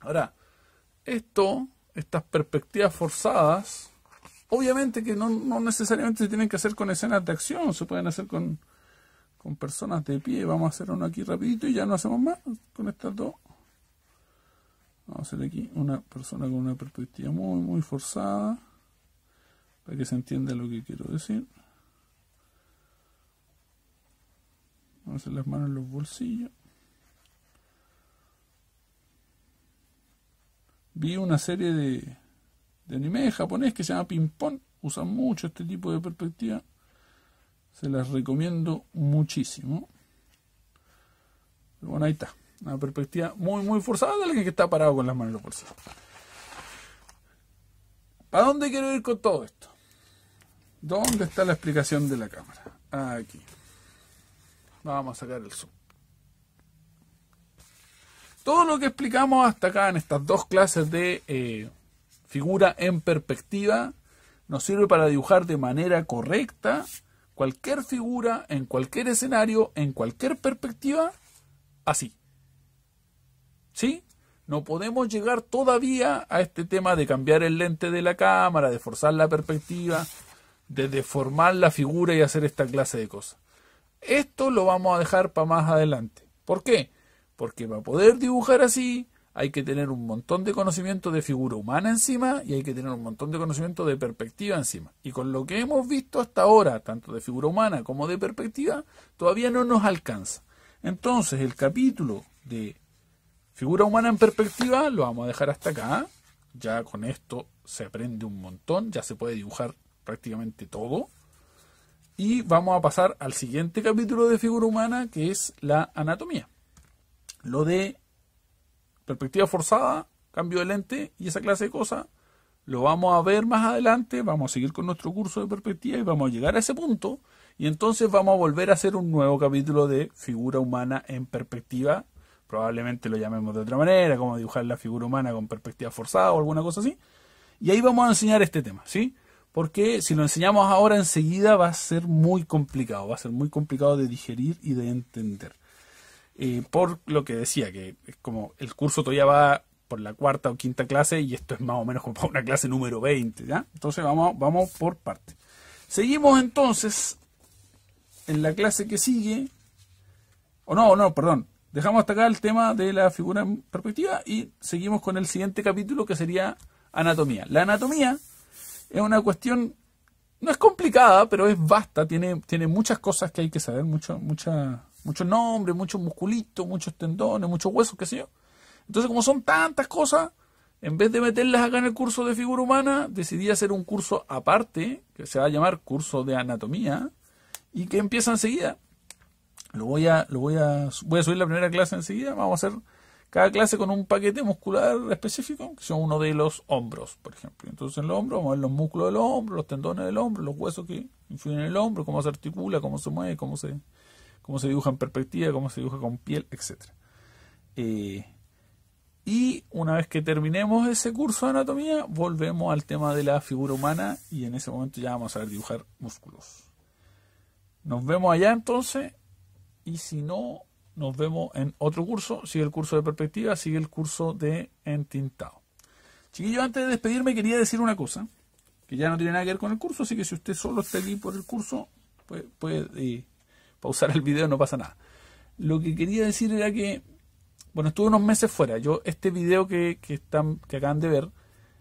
Ahora, esto, estas perspectivas forzadas, obviamente que no, necesariamente se tienen que hacer con escenas de acción, se pueden hacer con, con personas de pie. Vamos a hacer uno aquí rapidito y ya no hacemos más con estas dos. Vamos a hacer aquí una persona con una perspectiva muy, muy forzada para que se entienda lo que quiero decir. Vamos a hacer las manos en los bolsillos. Vi una serie de, de anime japonés que se llama Ping Pong. Usan mucho este tipo de perspectiva. Se las recomiendo muchísimo. Pero bueno, ahí está. Una perspectiva muy, muy forzada de alguien que está parado con las manos en los bolsillos. ¿Para dónde quiero ir con todo esto? ¿Dónde está la explicación de la cámara? Aquí. Vamos a sacar el zoom. Todo lo que explicamos hasta acá en estas dos clases de eh, figura en perspectiva nos sirve para dibujar de manera correcta cualquier figura en cualquier escenario, en cualquier perspectiva, así. ¿Sí? No podemos llegar todavía a este tema de cambiar el lente de la cámara, de forzar la perspectiva, de deformar la figura y hacer esta clase de cosas. Esto lo vamos a dejar para más adelante. ¿Por qué? Porque para poder dibujar así hay que tener un montón de conocimiento de figura humana encima y hay que tener un montón de conocimiento de perspectiva encima. Y con lo que hemos visto hasta ahora, tanto de figura humana como de perspectiva, todavía no nos alcanza. Entonces, el capítulo de figura humana en perspectiva lo vamos a dejar hasta acá. Ya con esto se aprende un montón, ya se puede dibujar prácticamente todo. Y vamos a pasar al siguiente capítulo de figura humana, que es la anatomía. Lo de perspectiva forzada, cambio de lente y esa clase de cosas, lo vamos a ver más adelante, vamos a seguir con nuestro curso de perspectiva y vamos a llegar a ese punto. Y entonces vamos a volver a hacer un nuevo capítulo de figura humana en perspectiva. Probablemente lo llamemos de otra manera, como dibujar la figura humana con perspectiva forzada o alguna cosa así. Y ahí vamos a enseñar este tema, ¿sí? Porque si lo enseñamos ahora enseguida va a ser muy complicado, va a ser muy complicado de digerir y de entender. Eh, por lo que decía, que es como el curso todavía va por la cuarta o quinta clase y esto es más o menos como una clase número 20, ¿ya? Entonces vamos, vamos por parte. Seguimos entonces en la clase que sigue, o no, no, perdón, dejamos hasta acá el tema de la figura en perspectiva y seguimos con el siguiente capítulo que sería anatomía. La anatomía es una cuestión, no es complicada, pero es vasta, tiene, tiene muchas cosas que hay que saber, mucho, mucha, muchos nombres, muchos musculitos, muchos tendones, muchos huesos, qué sé yo. Entonces, como son tantas cosas, en vez de meterlas acá en el curso de figura humana, decidí hacer un curso aparte, que se va a llamar curso de anatomía, y que empieza enseguida. Lo voy a, lo voy a, voy a subir la primera clase enseguida, vamos a hacer cada clase con un paquete muscular específico, que son uno de los hombros, por ejemplo. Entonces en los hombros vamos a ver los músculos del hombro, los tendones del hombro, los huesos que influyen en el hombro, cómo se articula, cómo se mueve, cómo se, cómo se dibuja en perspectiva, cómo se dibuja con piel, etc. Eh, y una vez que terminemos ese curso de anatomía, volvemos al tema de la figura humana y en ese momento ya vamos a ver dibujar músculos. Nos vemos allá entonces y si no, nos vemos en otro curso. Sigue el curso de perspectiva, sigue el curso de entintado. Chiquillos, antes de despedirme quería decir una cosa, que ya no tiene nada que ver con el curso, así que si usted solo está aquí por el curso, puede pues, eh, pausar el video, no pasa nada. Lo que quería decir era que, bueno, estuve unos meses fuera. Yo este video que, están, que acaban de ver,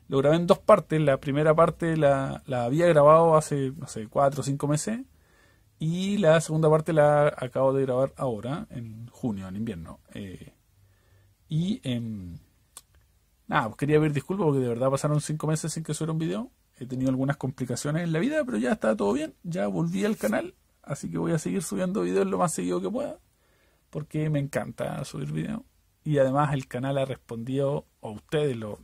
lo grabé en dos partes. La primera parte la, la había grabado hace, no sé, cuatro o cinco meses y la segunda parte la acabo de grabar ahora, en junio, en invierno. Eh, y nada, quería pedir disculpas porque de verdad pasaron cinco meses sin que subiera un video. He tenido algunas complicaciones en la vida, pero ya está todo bien. Ya volví al canal, así que voy a seguir subiendo videos lo más seguido que pueda. Porque me encanta subir videos. Y además el canal ha respondido, a ustedes, lo,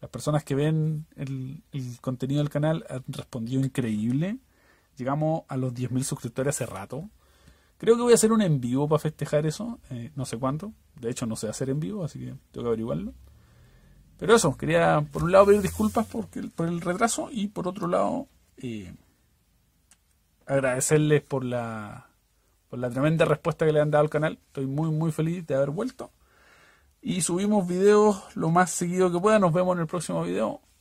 las personas que ven el, el contenido del canal, han respondido increíble Llegamos a los 10.000 suscriptores hace rato. Creo que voy a hacer un en vivo para festejar eso. Eh, no sé cuánto. De hecho, no sé hacer en vivo, así que tengo que averiguarlo. Pero eso, quería por un lado pedir disculpas por el retraso y por otro lado eh, agradecerles por la, por la tremenda respuesta que le han dado al canal. Estoy muy, muy feliz de haber vuelto. Y subimos videos lo más seguido que pueda. Nos vemos en el próximo video.